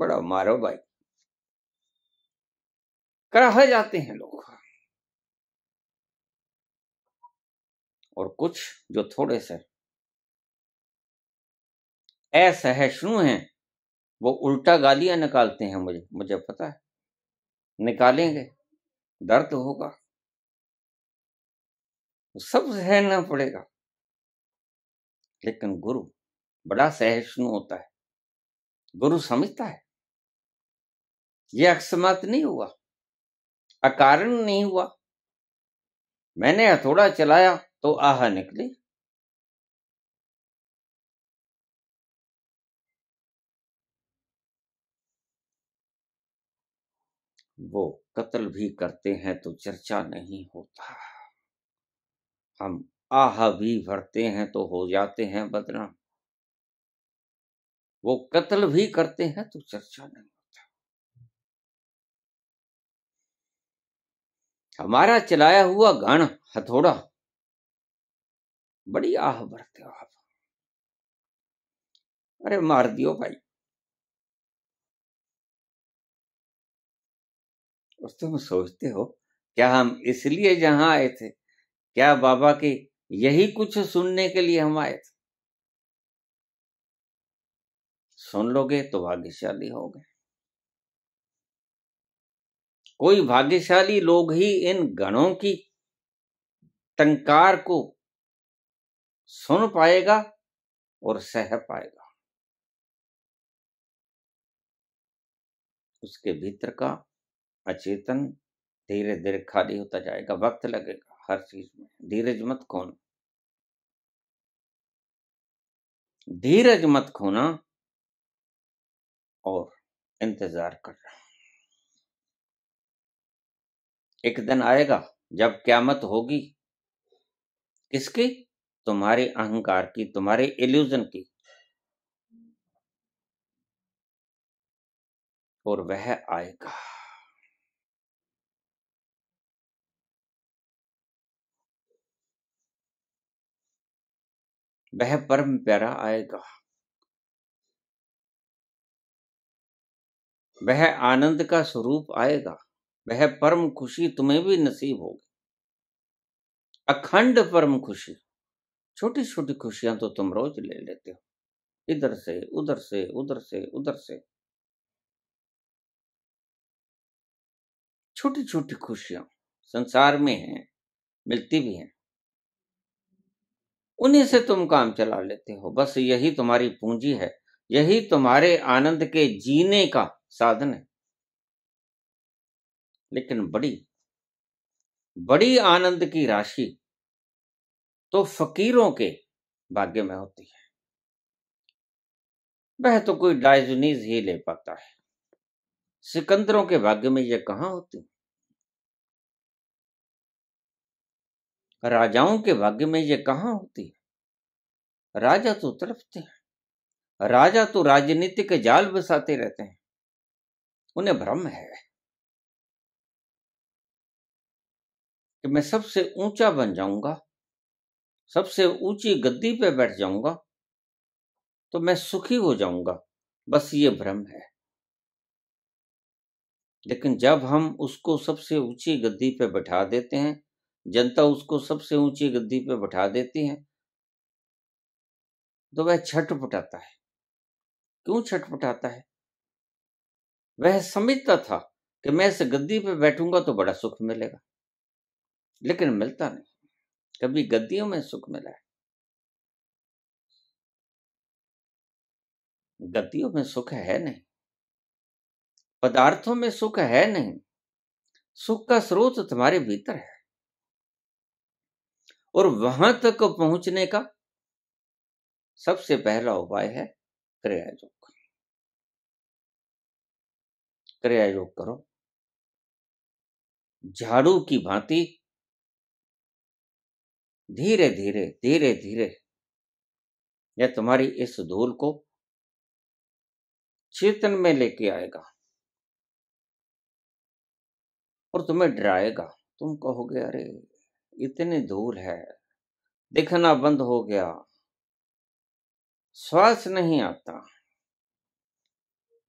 बड़ा मारो भाई कराह जाते हैं लोग और कुछ जो थोड़े से असहिष्णु हैं वो उल्टा गालियां निकालते हैं मुझे मुझे पता है निकालेंगे दर्द होगा सब सहना पड़ेगा लेकिन गुरु बड़ा सहिष्णु होता है गुरु समझता है यह अकस्मात नहीं हुआ अकारण नहीं हुआ मैंने हथौड़ा चलाया तो आह निकली वो कत्ल भी करते हैं तो चर्चा नहीं होता हम आह भी भरते हैं तो हो जाते हैं बदनाम वो कत्ल भी करते हैं तो चर्चा नहीं होता हमारा चलाया हुआ गण हथौड़ा बड़ी आह भरते हो आप अरे मार दियो भाई और तुम सोचते हो क्या हम इसलिए जहां आए थे क्या बाबा के यही कुछ सुनने के लिए हम आए थे सुन लोगे तो भाग्यशाली हो गए कोई भाग्यशाली लोग ही इन गणों की टंकार को सुन पाएगा और सह पाएगा उसके भीतर का अचेतन धीरे धीरे खाली होता जाएगा वक्त लगेगा हर चीज में धीरज मत खोना धीरज मत खोना और इंतजार कर रहा एक दिन आएगा जब क्यामत होगी किसकी तुम्हारे अहंकार की तुम्हारे इल्यूजन की और वह आएगा वह परम प्यारा आएगा वह आनंद का स्वरूप आएगा वह परम खुशी तुम्हें भी नसीब होगी अखंड परम खुशी छोटी छोटी खुशियां तो तुम रोज ले लेते हो इधर से उधर से उधर से उधर से छोटी छोटी खुशियां संसार में हैं मिलती भी हैं उन्हीं से तुम काम चला लेते हो बस यही तुम्हारी पूंजी है यही तुम्हारे आनंद के जीने का साधन है लेकिन बड़ी बड़ी आनंद की राशि तो फकीरों के भाग्य में होती है वह तो कोई डायजुनीज ही ले पाता है सिकंदरों के भाग्य में यह कहां होती है राजाओं के भाग्य में ये कहां होती है राजा तो तड़पते हैं राजा तो राजनीति के जाल बसाते रहते हैं उन्हें भ्रम है कि मैं सबसे ऊंचा बन जाऊंगा सबसे ऊंची गद्दी पे बैठ जाऊंगा तो मैं सुखी हो जाऊंगा बस ये भ्रम है लेकिन जब हम उसको सबसे ऊंची गद्दी पे बैठा देते हैं जनता उसको सबसे ऊंची गद्दी पर बैठा देती है तो वह छटपटाता है क्यों छटपटाता है वह समझता था कि मैं इस गद्दी पे बैठूंगा तो बड़ा सुख मिलेगा लेकिन मिलता नहीं कभी गद्दियों में सुख मिला है गद्दियों में सुख है नहीं पदार्थों में सुख है नहीं सुख का स्रोत तुम्हारे भीतर है और वहां तक पहुंचने का सबसे पहला उपाय है क्रियायोग क्रियायोग करो झाड़ू की भांति धीरे धीरे धीरे धीरे यह तुम्हारी इस धूल को चेतन में लेके आएगा और तुम्हें डराएगा तुम कहोगे अरे इतने दूर है दिखना बंद हो गया श्वास नहीं आता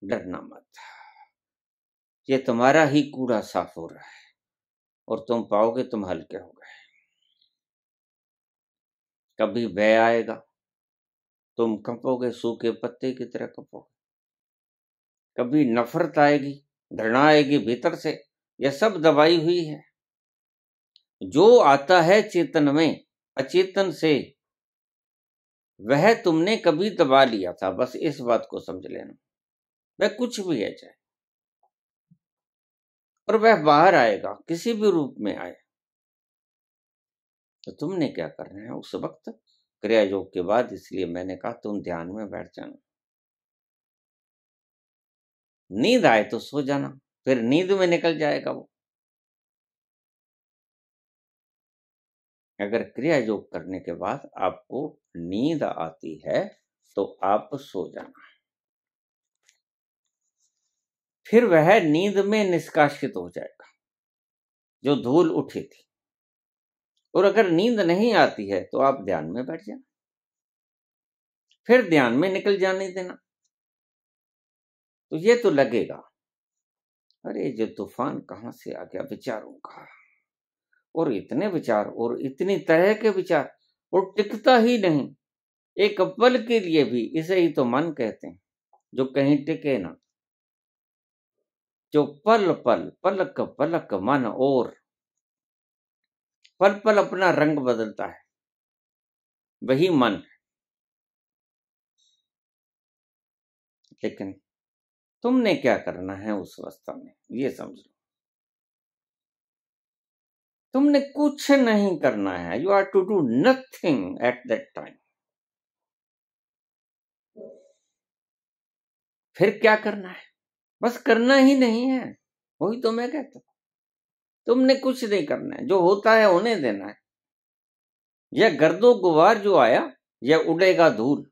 डरना मत ये तुम्हारा ही कूड़ा साफ हो रहा है और तुम पाओगे तुम हल्के हो गए कभी वह आएगा तुम कपोगे सूखे पत्ते की तरह कपोगे कभी नफरत आएगी घृणा आएगी भीतर से यह सब दबाई हुई है जो आता है चेतन में अचेतन से वह तुमने कभी दबा लिया था बस इस बात को समझ लेना वह कुछ भी है चाहे और वह बाहर आएगा किसी भी रूप में आए तो तुमने क्या करना है उस वक्त क्रिया योग के बाद इसलिए मैंने कहा तुम ध्यान में बैठ जाना नींद आए तो सो जाना फिर नींद में निकल जाएगा वो अगर क्रिया योग करने के बाद आपको नींद आती है तो आप सो जाना फिर वह नींद में निष्कासित हो जाएगा जो धूल उठी थी और अगर नींद नहीं आती है तो आप ध्यान में बैठ जाना फिर ध्यान में निकल जाने देना तो ये तो लगेगा अरे जो तूफान कहां से आ गया विचारों का और इतने विचार और इतनी तरह के विचार और टिकता ही नहीं एक पल के लिए भी इसे ही तो मन कहते हैं जो कहीं टिके ना जो पल पल पलक पलक मन और पल पल अपना रंग बदलता है वही मन लेकिन तुमने क्या करना है उस अवस्था में ये समझ लो तुमने कुछ नहीं करना है you are to do nothing at that time फिर क्या करना है बस करना ही नहीं है वही तो मैं कहता हूं तुमने कुछ नहीं करना है जो होता है होने देना है यह गर्दो गुवार जो आया यह उड़ेगा धूल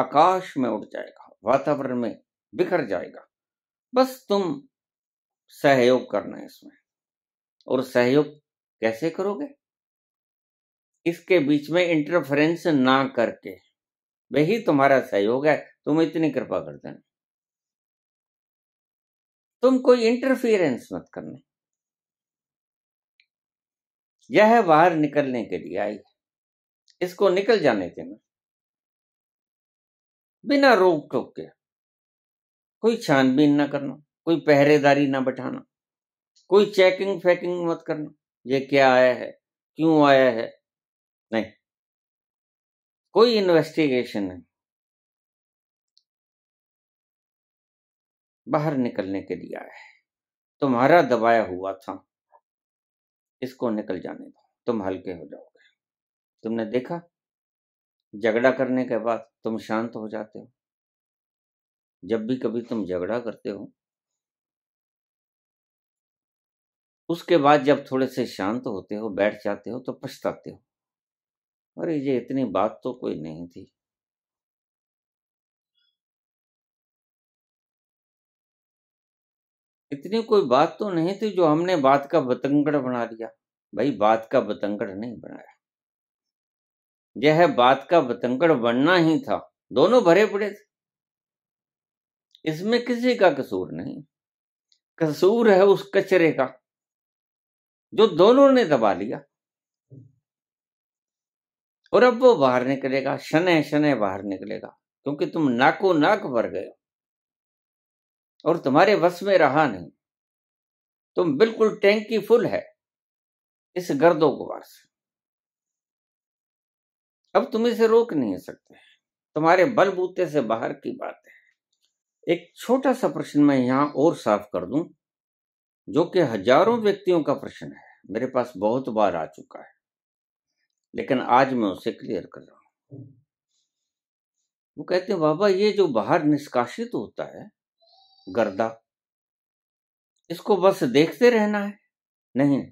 आकाश में उड़ जाएगा वातावरण में बिखर जाएगा बस तुम सहयोग करना है इसमें और सहयोग कैसे करोगे इसके बीच में इंटरफेरेंस ना करके वही तुम्हारा सहयोग है तुम इतनी कृपा कर देना तुम कोई इंटरफियरेंस मत करना यह बाहर निकलने के लिए आई इसको निकल जाने देना बिना रोक टोक के कोई छानबीन ना करना कोई पहरेदारी ना बैठाना कोई चेकिंग फेकिंग मत करना ये क्या आया है क्यों आया है नहीं कोई इन्वेस्टिगेशन नहीं बाहर निकलने के लिए आया है तुम्हारा दबाया हुआ था इसको निकल जाने दो तुम हल्के हो जाओगे तुमने देखा झगड़ा करने के बाद तुम शांत हो जाते हो जब भी कभी तुम झगड़ा करते हो उसके बाद जब थोड़े से शांत होते हो बैठ जाते हो तो पछताते हो अरे ये इतनी बात तो कोई नहीं थी इतनी कोई बात तो नहीं थी जो हमने बात का बतंगड़ बना लिया भाई बात का बतंगड़ नहीं बनाया यह बात का बतंगड़ बनना ही था दोनों भरे पड़े थे इसमें किसी का कसूर नहीं कसूर है उस कचरे का जो दोनों ने दबा लिया और अब वो बाहर निकलेगा शनै शनै बाहर निकलेगा क्योंकि तुम नाको नाक भर गए और तुम्हारे बस में रहा नहीं तुम बिल्कुल टैंकी फुल है इस गर्दो गुबार से अब तुम इसे रोक नहीं सकते तुम्हारे बलबूते से बाहर की बात है एक छोटा सा प्रश्न मैं यहां और साफ कर दूं जो कि हजारों व्यक्तियों का प्रश्न है मेरे पास बहुत बार आ चुका है लेकिन आज मैं उसे क्लियर कर रहा हूं वो कहते हैं बाबा ये जो बाहर निष्कासित होता है गर्दा इसको बस देखते रहना है नहीं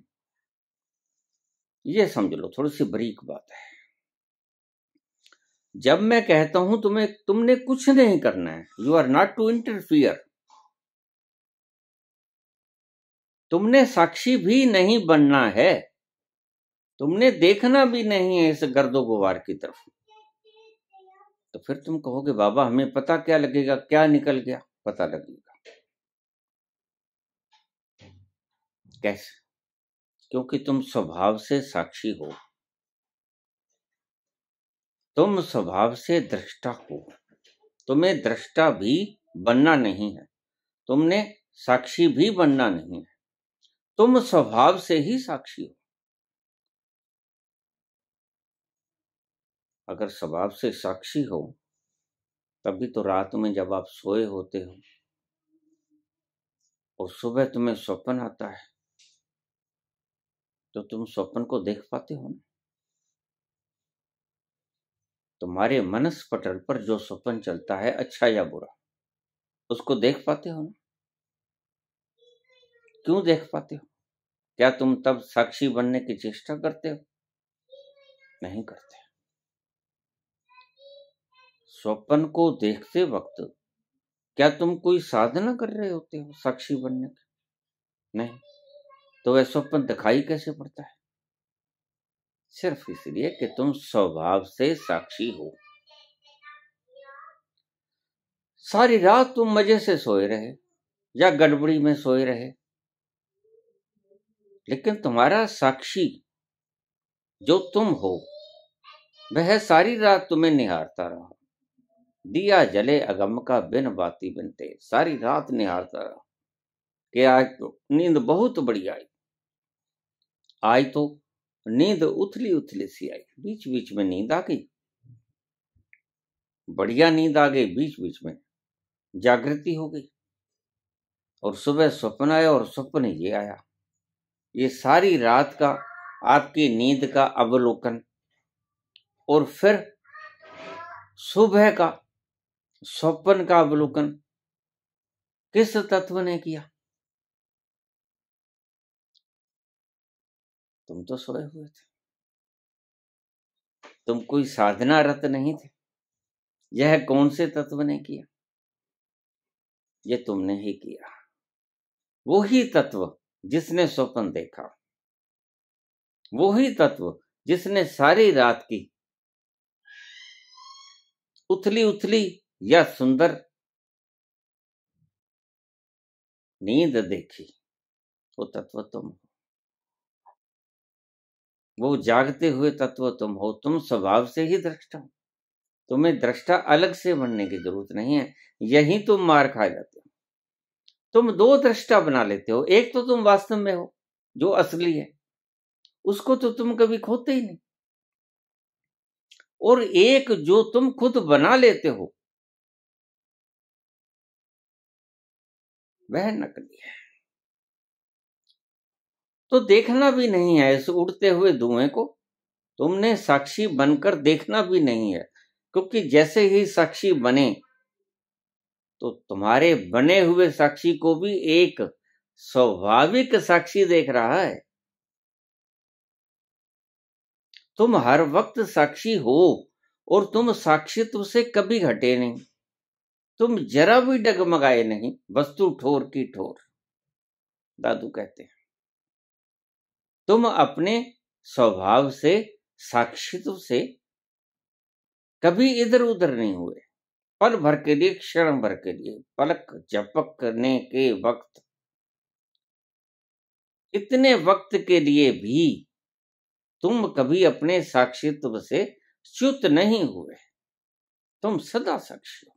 ये समझ लो थोड़ी सी बरीक बात है जब मैं कहता हूं तुम्हें तुमने कुछ नहीं करना है you are not to interfere तुमने साक्षी भी नहीं बनना है तुमने देखना भी नहीं है इस गर्दो गुवार की तरफ तो फिर तुम कहोगे बाबा हमें पता क्या लगेगा क्या निकल गया पता लगेगा कैसे क्योंकि तुम स्वभाव से साक्षी हो तुम स्वभाव से दृष्टा हो तुम्हें दृष्टा भी बनना नहीं है तुमने साक्षी भी बनना नहीं है तुम स्वभाव से ही साक्षी हो अगर स्वभाव से साक्षी हो तभी तो रात में जब आप सोए होते हो और सुबह तुम्हें स्वप्न आता है तो तुम स्वप्न को देख पाते हो ना तुम्हारे मनस पटल पर जो स्वप्न चलता है अच्छा या बुरा उसको देख पाते हो ना क्यों देख पाते हो क्या तुम तब साक्षी बनने की चेष्टा करते हो नहीं करते स्वप्न को देखते वक्त क्या तुम कोई साधना कर रहे होते हो साक्षी बनने की नहीं तो वह स्वप्न दिखाई कैसे पड़ता है सिर्फ इसलिए कि तुम स्वभाव से साक्षी हो सारी रात तुम मजे से सोए रहे या गड़बड़ी में सोए रहे लेकिन तुम्हारा साक्षी जो तुम हो वह सारी रात तुम्हें निहारता रहा दिया जले अगम का बिन बाती बिनते सारी रात निहारता रहा कि आज तो नींद बहुत बड़ी आई आज तो नींद उथली उथली सी आई बीच बीच में नींद आ गई बढ़िया नींद आ गई बीच बीच में जागृति हो गई और सुबह स्वप्न आया और स्वप्न ये आया ये सारी रात का आपकी नींद का अवलोकन और फिर सुबह का स्वप्न का अवलोकन किस तत्व ने किया तुम तो सोए हुए थे तुम कोई साधना रत नहीं थे यह कौन से तत्व ने किया यह तुमने ही किया वो ही तत्व जिसने स्वप्न देखा वो ही तत्व जिसने सारी रात की उथली उथली या सुंदर नींद देखी वो तत्व तुम हो वो जागते हुए तत्व तुम हो तुम स्वभाव से ही दृष्टा हो तुम्हें दृष्टा अलग से बनने की जरूरत नहीं है यही तुम मार खा जाते तुम दो दृष्टा बना लेते हो एक तो तुम वास्तव में हो जो असली है उसको तो तुम कभी खोते ही नहीं और एक जो तुम खुद बना लेते हो वह नकली है तो देखना भी नहीं है इस उड़ते हुए धुएं को तुमने साक्षी बनकर देखना भी नहीं है क्योंकि जैसे ही साक्षी बने तो तुम्हारे बने हुए साक्षी को भी एक स्वाभाविक साक्षी देख रहा है तुम हर वक्त साक्षी हो और तुम साक्षित्व से कभी घटे नहीं तुम जरा भी डगमगाए नहीं वस्तु ठोर की ठोर दादू कहते हैं तुम अपने स्वभाव से साक्षित्व से कभी इधर उधर नहीं हुए पल भर के लिए क्षण भर के लिए पलक झपक करने के वक्त इतने वक्त के लिए भी तुम कभी अपने साक्षित्व से च्युत नहीं हुए तुम सदा साक्षी हो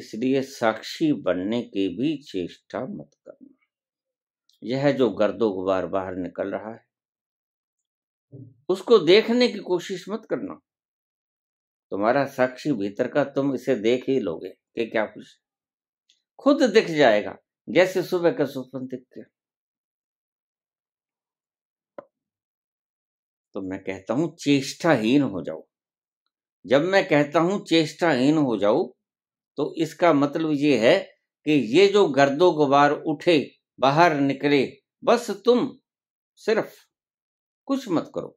इसलिए साक्षी बनने की भी चेष्टा मत करना यह जो गर्दो गुबार बाहर निकल रहा है उसको देखने की कोशिश मत करना तुम्हारा साक्षी भीतर का तुम इसे देख ही लोगे कि क्या कुछ खुद दिख जाएगा जैसे सुबह का सुपन दिख गया तो मैं कहता हूं चेष्टाहीन हो जाओ जब मैं कहता हूं चेष्टाहीन हो जाओ तो इसका मतलब ये है कि ये जो गर्दो गुबार उठे बाहर निकले बस तुम सिर्फ कुछ मत करो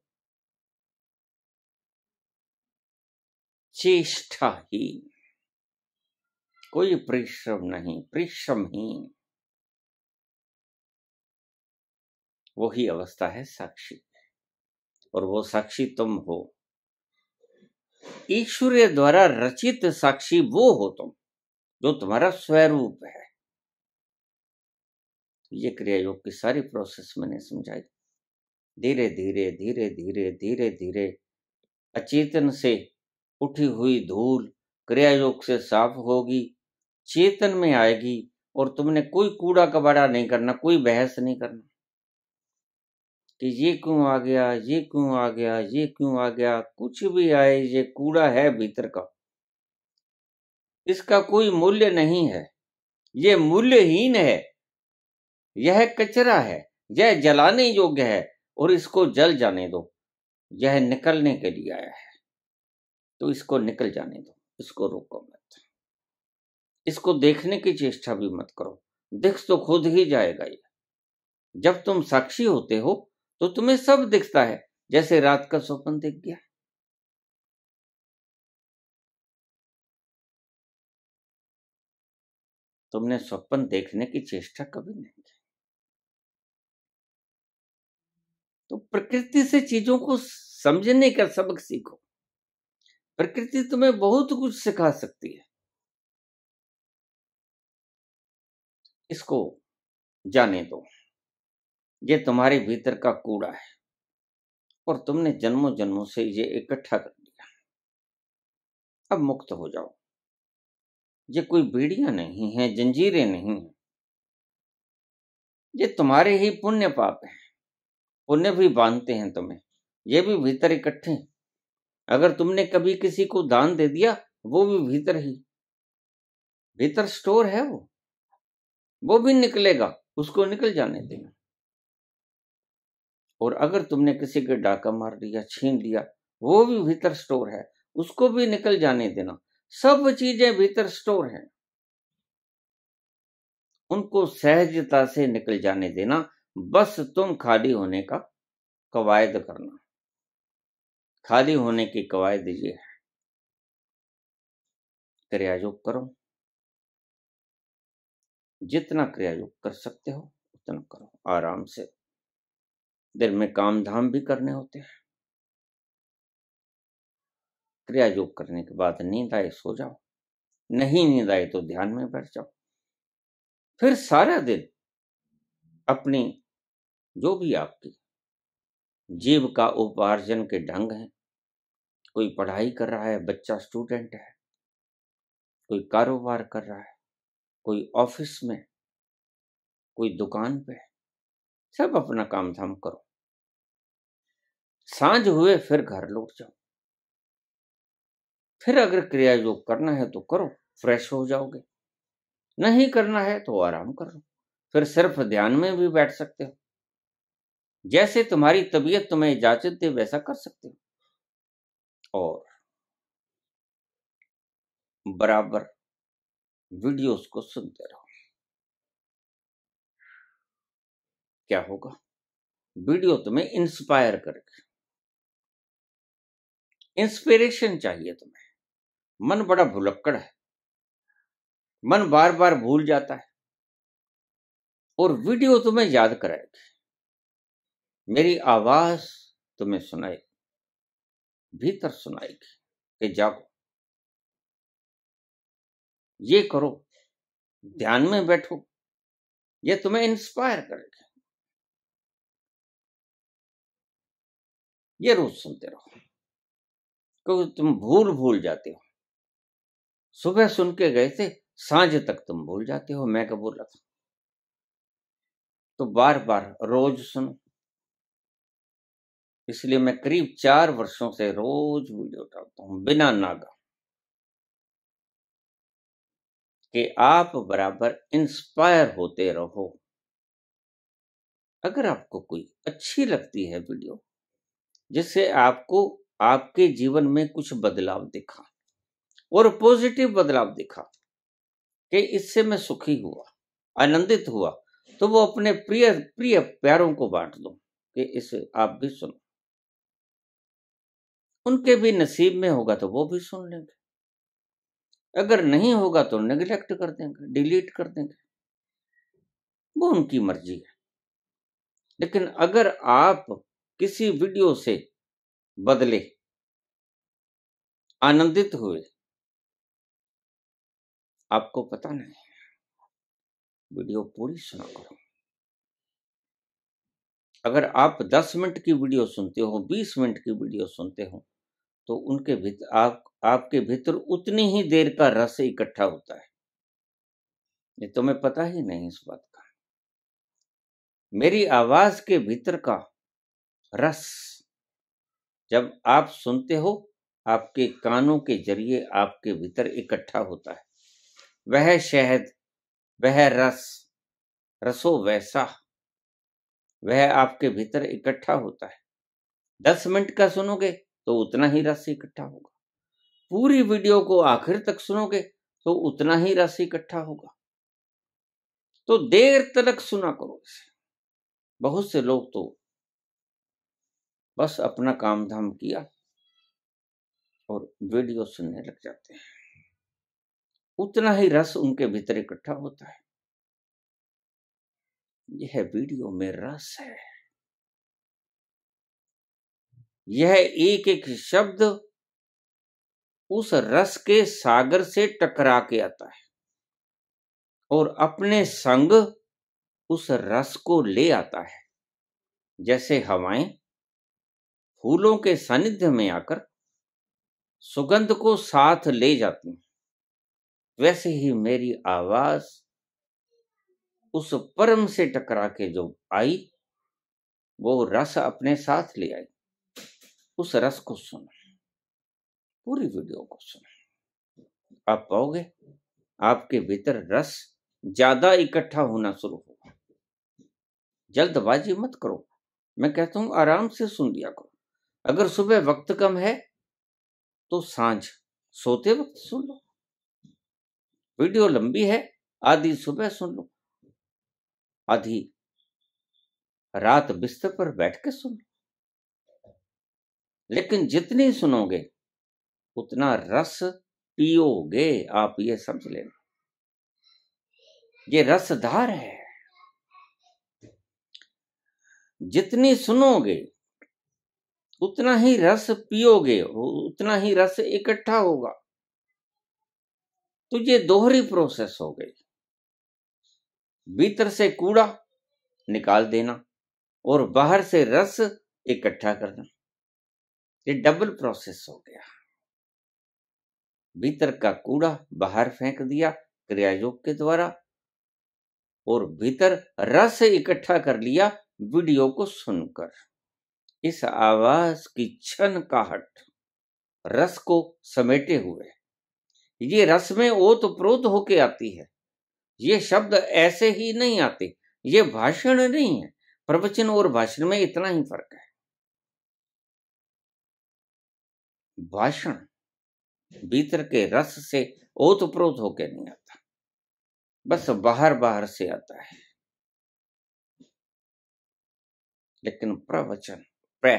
चेष्टा ही कोई परिश्रम नहीं परिश्रम ही वही अवस्था है साक्षी और वो साक्षी तुम हो ईश्वरीय द्वारा रचित साक्षी वो हो तुम जो तुम्हारा स्वरूप है ये क्रिया योग की सारी प्रोसेस मैंने समझाई धीरे धीरे धीरे धीरे धीरे धीरे अचेतन से उठी हुई धूल क्रिया योग से साफ होगी चेतन में आएगी और तुमने कोई कूड़ा कबाड़ा नहीं करना कोई बहस नहीं करना कि ये क्यों आ गया ये क्यों आ गया ये क्यों आ गया कुछ भी आए ये कूड़ा है भीतर का इसका कोई मूल्य नहीं है ये मूल्यहीन है यह कचरा है यह जलाने योग्य है और इसको जल जाने दो यह निकलने के लिए आया है तो इसको निकल जाने दो इसको रोको मत इसको देखने की चेष्टा भी मत करो दिख तो खुद ही जाएगा ये जब तुम साक्षी होते हो तो तुम्हें सब दिखता है जैसे रात का स्वप्न दिख गया तुमने स्वप्न देखने की चेष्टा कभी नहीं की तो प्रकृति से चीजों को समझने का सबक सीखो प्रकृति तुम्हें बहुत कुछ सिखा सकती है इसको जाने दो ये तुम्हारे भीतर का कूड़ा है और तुमने जन्मों जन्मों से ये इकट्ठा कर लिया अब मुक्त हो जाओ ये कोई बीड़ियां नहीं है जंजीरें नहीं है ये तुम्हारे ही पुण्य पाप है पुण्य भी बांधते हैं तुम्हें ये भी भीतर इकट्ठे हैं अगर तुमने कभी किसी को दान दे दिया वो भी भीतर ही भीतर स्टोर है वो वो भी निकलेगा उसको निकल जाने देना और अगर तुमने किसी के डाका मार दिया छीन लिया वो भी भीतर स्टोर है उसको भी निकल जाने देना सब चीजें भीतर स्टोर हैं उनको सहजता से निकल जाने देना बस तुम खाली होने का कवायद करना खाली होने की कवायद ये है क्रियायोग करो जितना क्रियायोग कर सकते हो उतना करो आराम से दिल में काम धाम भी करने होते हैं क्रिया योग करने के बाद नींद आए सो जाओ नहीं नींद आए तो ध्यान में बैठ जाओ फिर सारा दिन अपनी जो भी आपकी जीव का उपार्जन के ढंग हैं कोई पढ़ाई कर रहा है बच्चा स्टूडेंट है कोई कारोबार कर रहा है कोई ऑफिस में कोई दुकान पे सब अपना काम धाम करो सांझ हुए फिर घर लौट जाओ फिर अगर क्रिया योग करना है तो करो फ्रेश हो जाओगे नहीं करना है तो आराम कर लो फिर सिर्फ ध्यान में भी बैठ सकते हो जैसे तुम्हारी तबीयत तुम्हें इजाजत दे वैसा कर सकते हो और बराबर वीडियोस को सुनते रहो क्या होगा वीडियो तुम्हें इंस्पायर करके इंस्पिरेशन चाहिए तुम्हें मन बड़ा भुलक्कड़ है मन बार बार भूल जाता है और वीडियो तुम्हें याद कराएगी मेरी आवाज तुम्हें सुनाएगी भीतर सुनाएगी कि जागो ये करो ध्यान में बैठो ये तुम्हें इंस्पायर करेगा ये रोज सुनते रहो क्योंकि तुम भूल भूल जाते हो सुबह सुन के गए थे सांझ तक तुम भूल जाते हो मैं कबूल रखा तो बार बार रोज सुनो इसलिए मैं करीब चार वर्षों से रोज वीडियो डालता हूं बिना नागा कि आप बराबर इंस्पायर होते रहो अगर आपको कोई अच्छी लगती है वीडियो जिससे आपको आपके जीवन में कुछ बदलाव दिखा और पॉजिटिव बदलाव दिखा कि इससे मैं सुखी हुआ आनंदित हुआ तो वो अपने प्रिय प्रिय प्यारों को बांट दो कि इसे आप भी सुनो उनके भी नसीब में होगा तो वो भी सुन लेंगे अगर नहीं होगा तो निगलेक्ट कर देंगे डिलीट कर देंगे वो उनकी मर्जी है लेकिन अगर आप किसी वीडियो से बदले आनंदित हुए आपको पता नहीं वीडियो पूरी सुना करो अगर आप 10 मिनट की वीडियो सुनते हो 20 मिनट की वीडियो सुनते हो तो उनके भीतर आप आपके भीतर उतनी ही देर का रस इकट्ठा होता है ये तुम्हें पता ही नहीं इस बात का मेरी आवाज के भीतर का रस जब आप सुनते हो आपके कानों के जरिए आपके भीतर इकट्ठा होता है वह शहद वह रस रसो वैसा वह आपके भीतर इकट्ठा होता है दस मिनट का सुनोगे तो उतना ही राशि इकट्ठा होगा पूरी वीडियो को आखिर तक सुनोगे तो उतना ही राशि इकट्ठा होगा तो देर तक सुना करो इसे बहुत से लोग तो बस अपना काम धाम किया और वीडियो सुनने लग जाते हैं उतना ही रस उनके भीतर इकट्ठा होता है यह वीडियो में रस है यह एक एक शब्द उस रस के सागर से टकरा के आता है और अपने संग उस रस को ले आता है जैसे हवाएं फूलों के सानिध्य में आकर सुगंध को साथ ले जाती हैं वैसे ही मेरी आवाज उस परम से टकरा के जो आई वो रस अपने साथ ले आई उस रस को सुनो पूरी वीडियो को सुनो आप पाओगे आपके भीतर रस ज्यादा इकट्ठा होना शुरू होगा जल्दबाजी मत करो मैं कहता हूं आराम से सुन लिया करो अगर सुबह वक्त कम है तो सांझ सोते वक्त सुन लो वीडियो लंबी है आधी सुबह सुन लो आधी रात बिस्तर पर बैठ के सुन लो लेकिन जितनी सुनोगे उतना रस पियोगे आप ये समझ लेना ये रसधार है जितनी सुनोगे उतना ही रस पियोगे उतना ही रस इकट्ठा होगा तो ये दोहरी प्रोसेस हो गई भीतर से कूड़ा निकाल देना और बाहर से रस इकट्ठा करना ये डबल प्रोसेस हो गया भीतर का कूड़ा बाहर फेंक दिया क्रिया योग के द्वारा और भीतर रस इकट्ठा कर लिया वीडियो को सुनकर इस आवाज की छन काहट रस को समेटे हुए ये रस में ओत प्रोत होके आती है ये शब्द ऐसे ही नहीं आते ये भाषण नहीं है प्रवचन और भाषण में इतना ही फर्क है भाषण भीतर के रस से ओतप्रोत होकर नहीं आता बस बाहर बाहर से आता है लेकिन प्रवचन प्र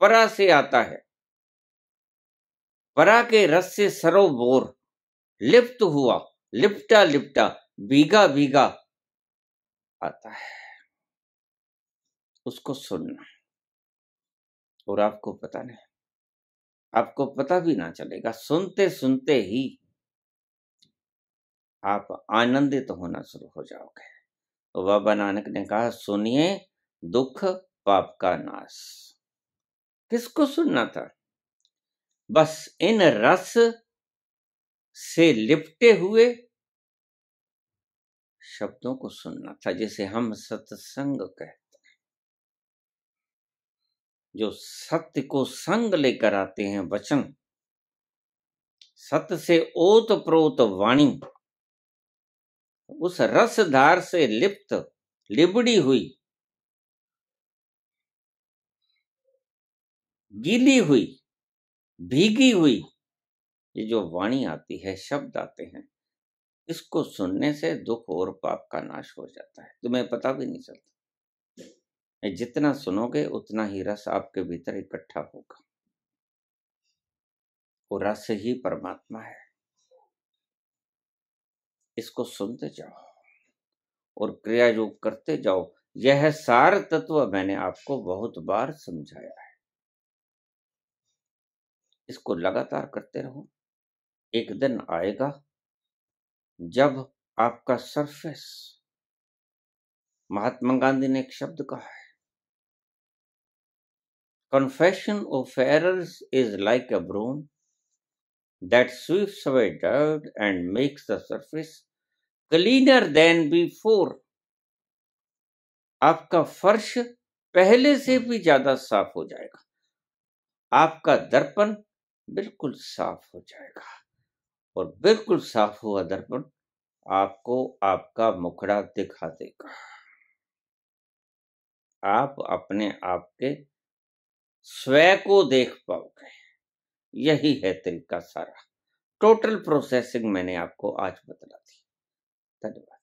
परा से आता है परा के रस से सरोवर लिप्त हुआ लिपटा लिपटा बीगा बीगा आता है उसको सुनना और आपको पता नहीं आपको पता भी ना चलेगा सुनते सुनते ही आप आनंदित होना शुरू हो जाओगे तो बाबा नानक ने कहा सुनिए दुख पाप का नाश किसको सुनना था बस इन रस से लिपटे हुए शब्दों को सुनना था जिसे हम सत्संग कहते जो सत्य को संग लेकर आते हैं वचन सत्य से ओत प्रोत वाणी उस रसधार से लिप्त लिबड़ी हुई गीली हुई भीगी हुई ये जो वाणी आती है शब्द आते हैं इसको सुनने से दुख और पाप का नाश हो जाता है तुम्हें पता भी नहीं चलता जितना सुनोगे उतना ही रस आपके भीतर इकट्ठा होगा वो रस ही परमात्मा है इसको सुनते जाओ और क्रिया योग करते जाओ यह सार तत्व मैंने आपको बहुत बार समझाया है इसको लगातार करते रहो एक दिन आएगा जब आपका सरफेस महात्मा गांधी ने एक शब्द कहा है Confession of errors is like a broom that sweeps away dirt and makes the surface cleaner than before. आपका फर्श पहले से भी ज्यादा साफ हो जाएगा आपका दर्पण बिल्कुल साफ हो जाएगा और बिल्कुल साफ हुआ दर्पण आपको आपका मुखड़ा दिखा देगा आप अपने आप के स्वय को देख पाओगे यही है तरीका सारा टोटल प्रोसेसिंग मैंने आपको आज बतला दी धन्यवाद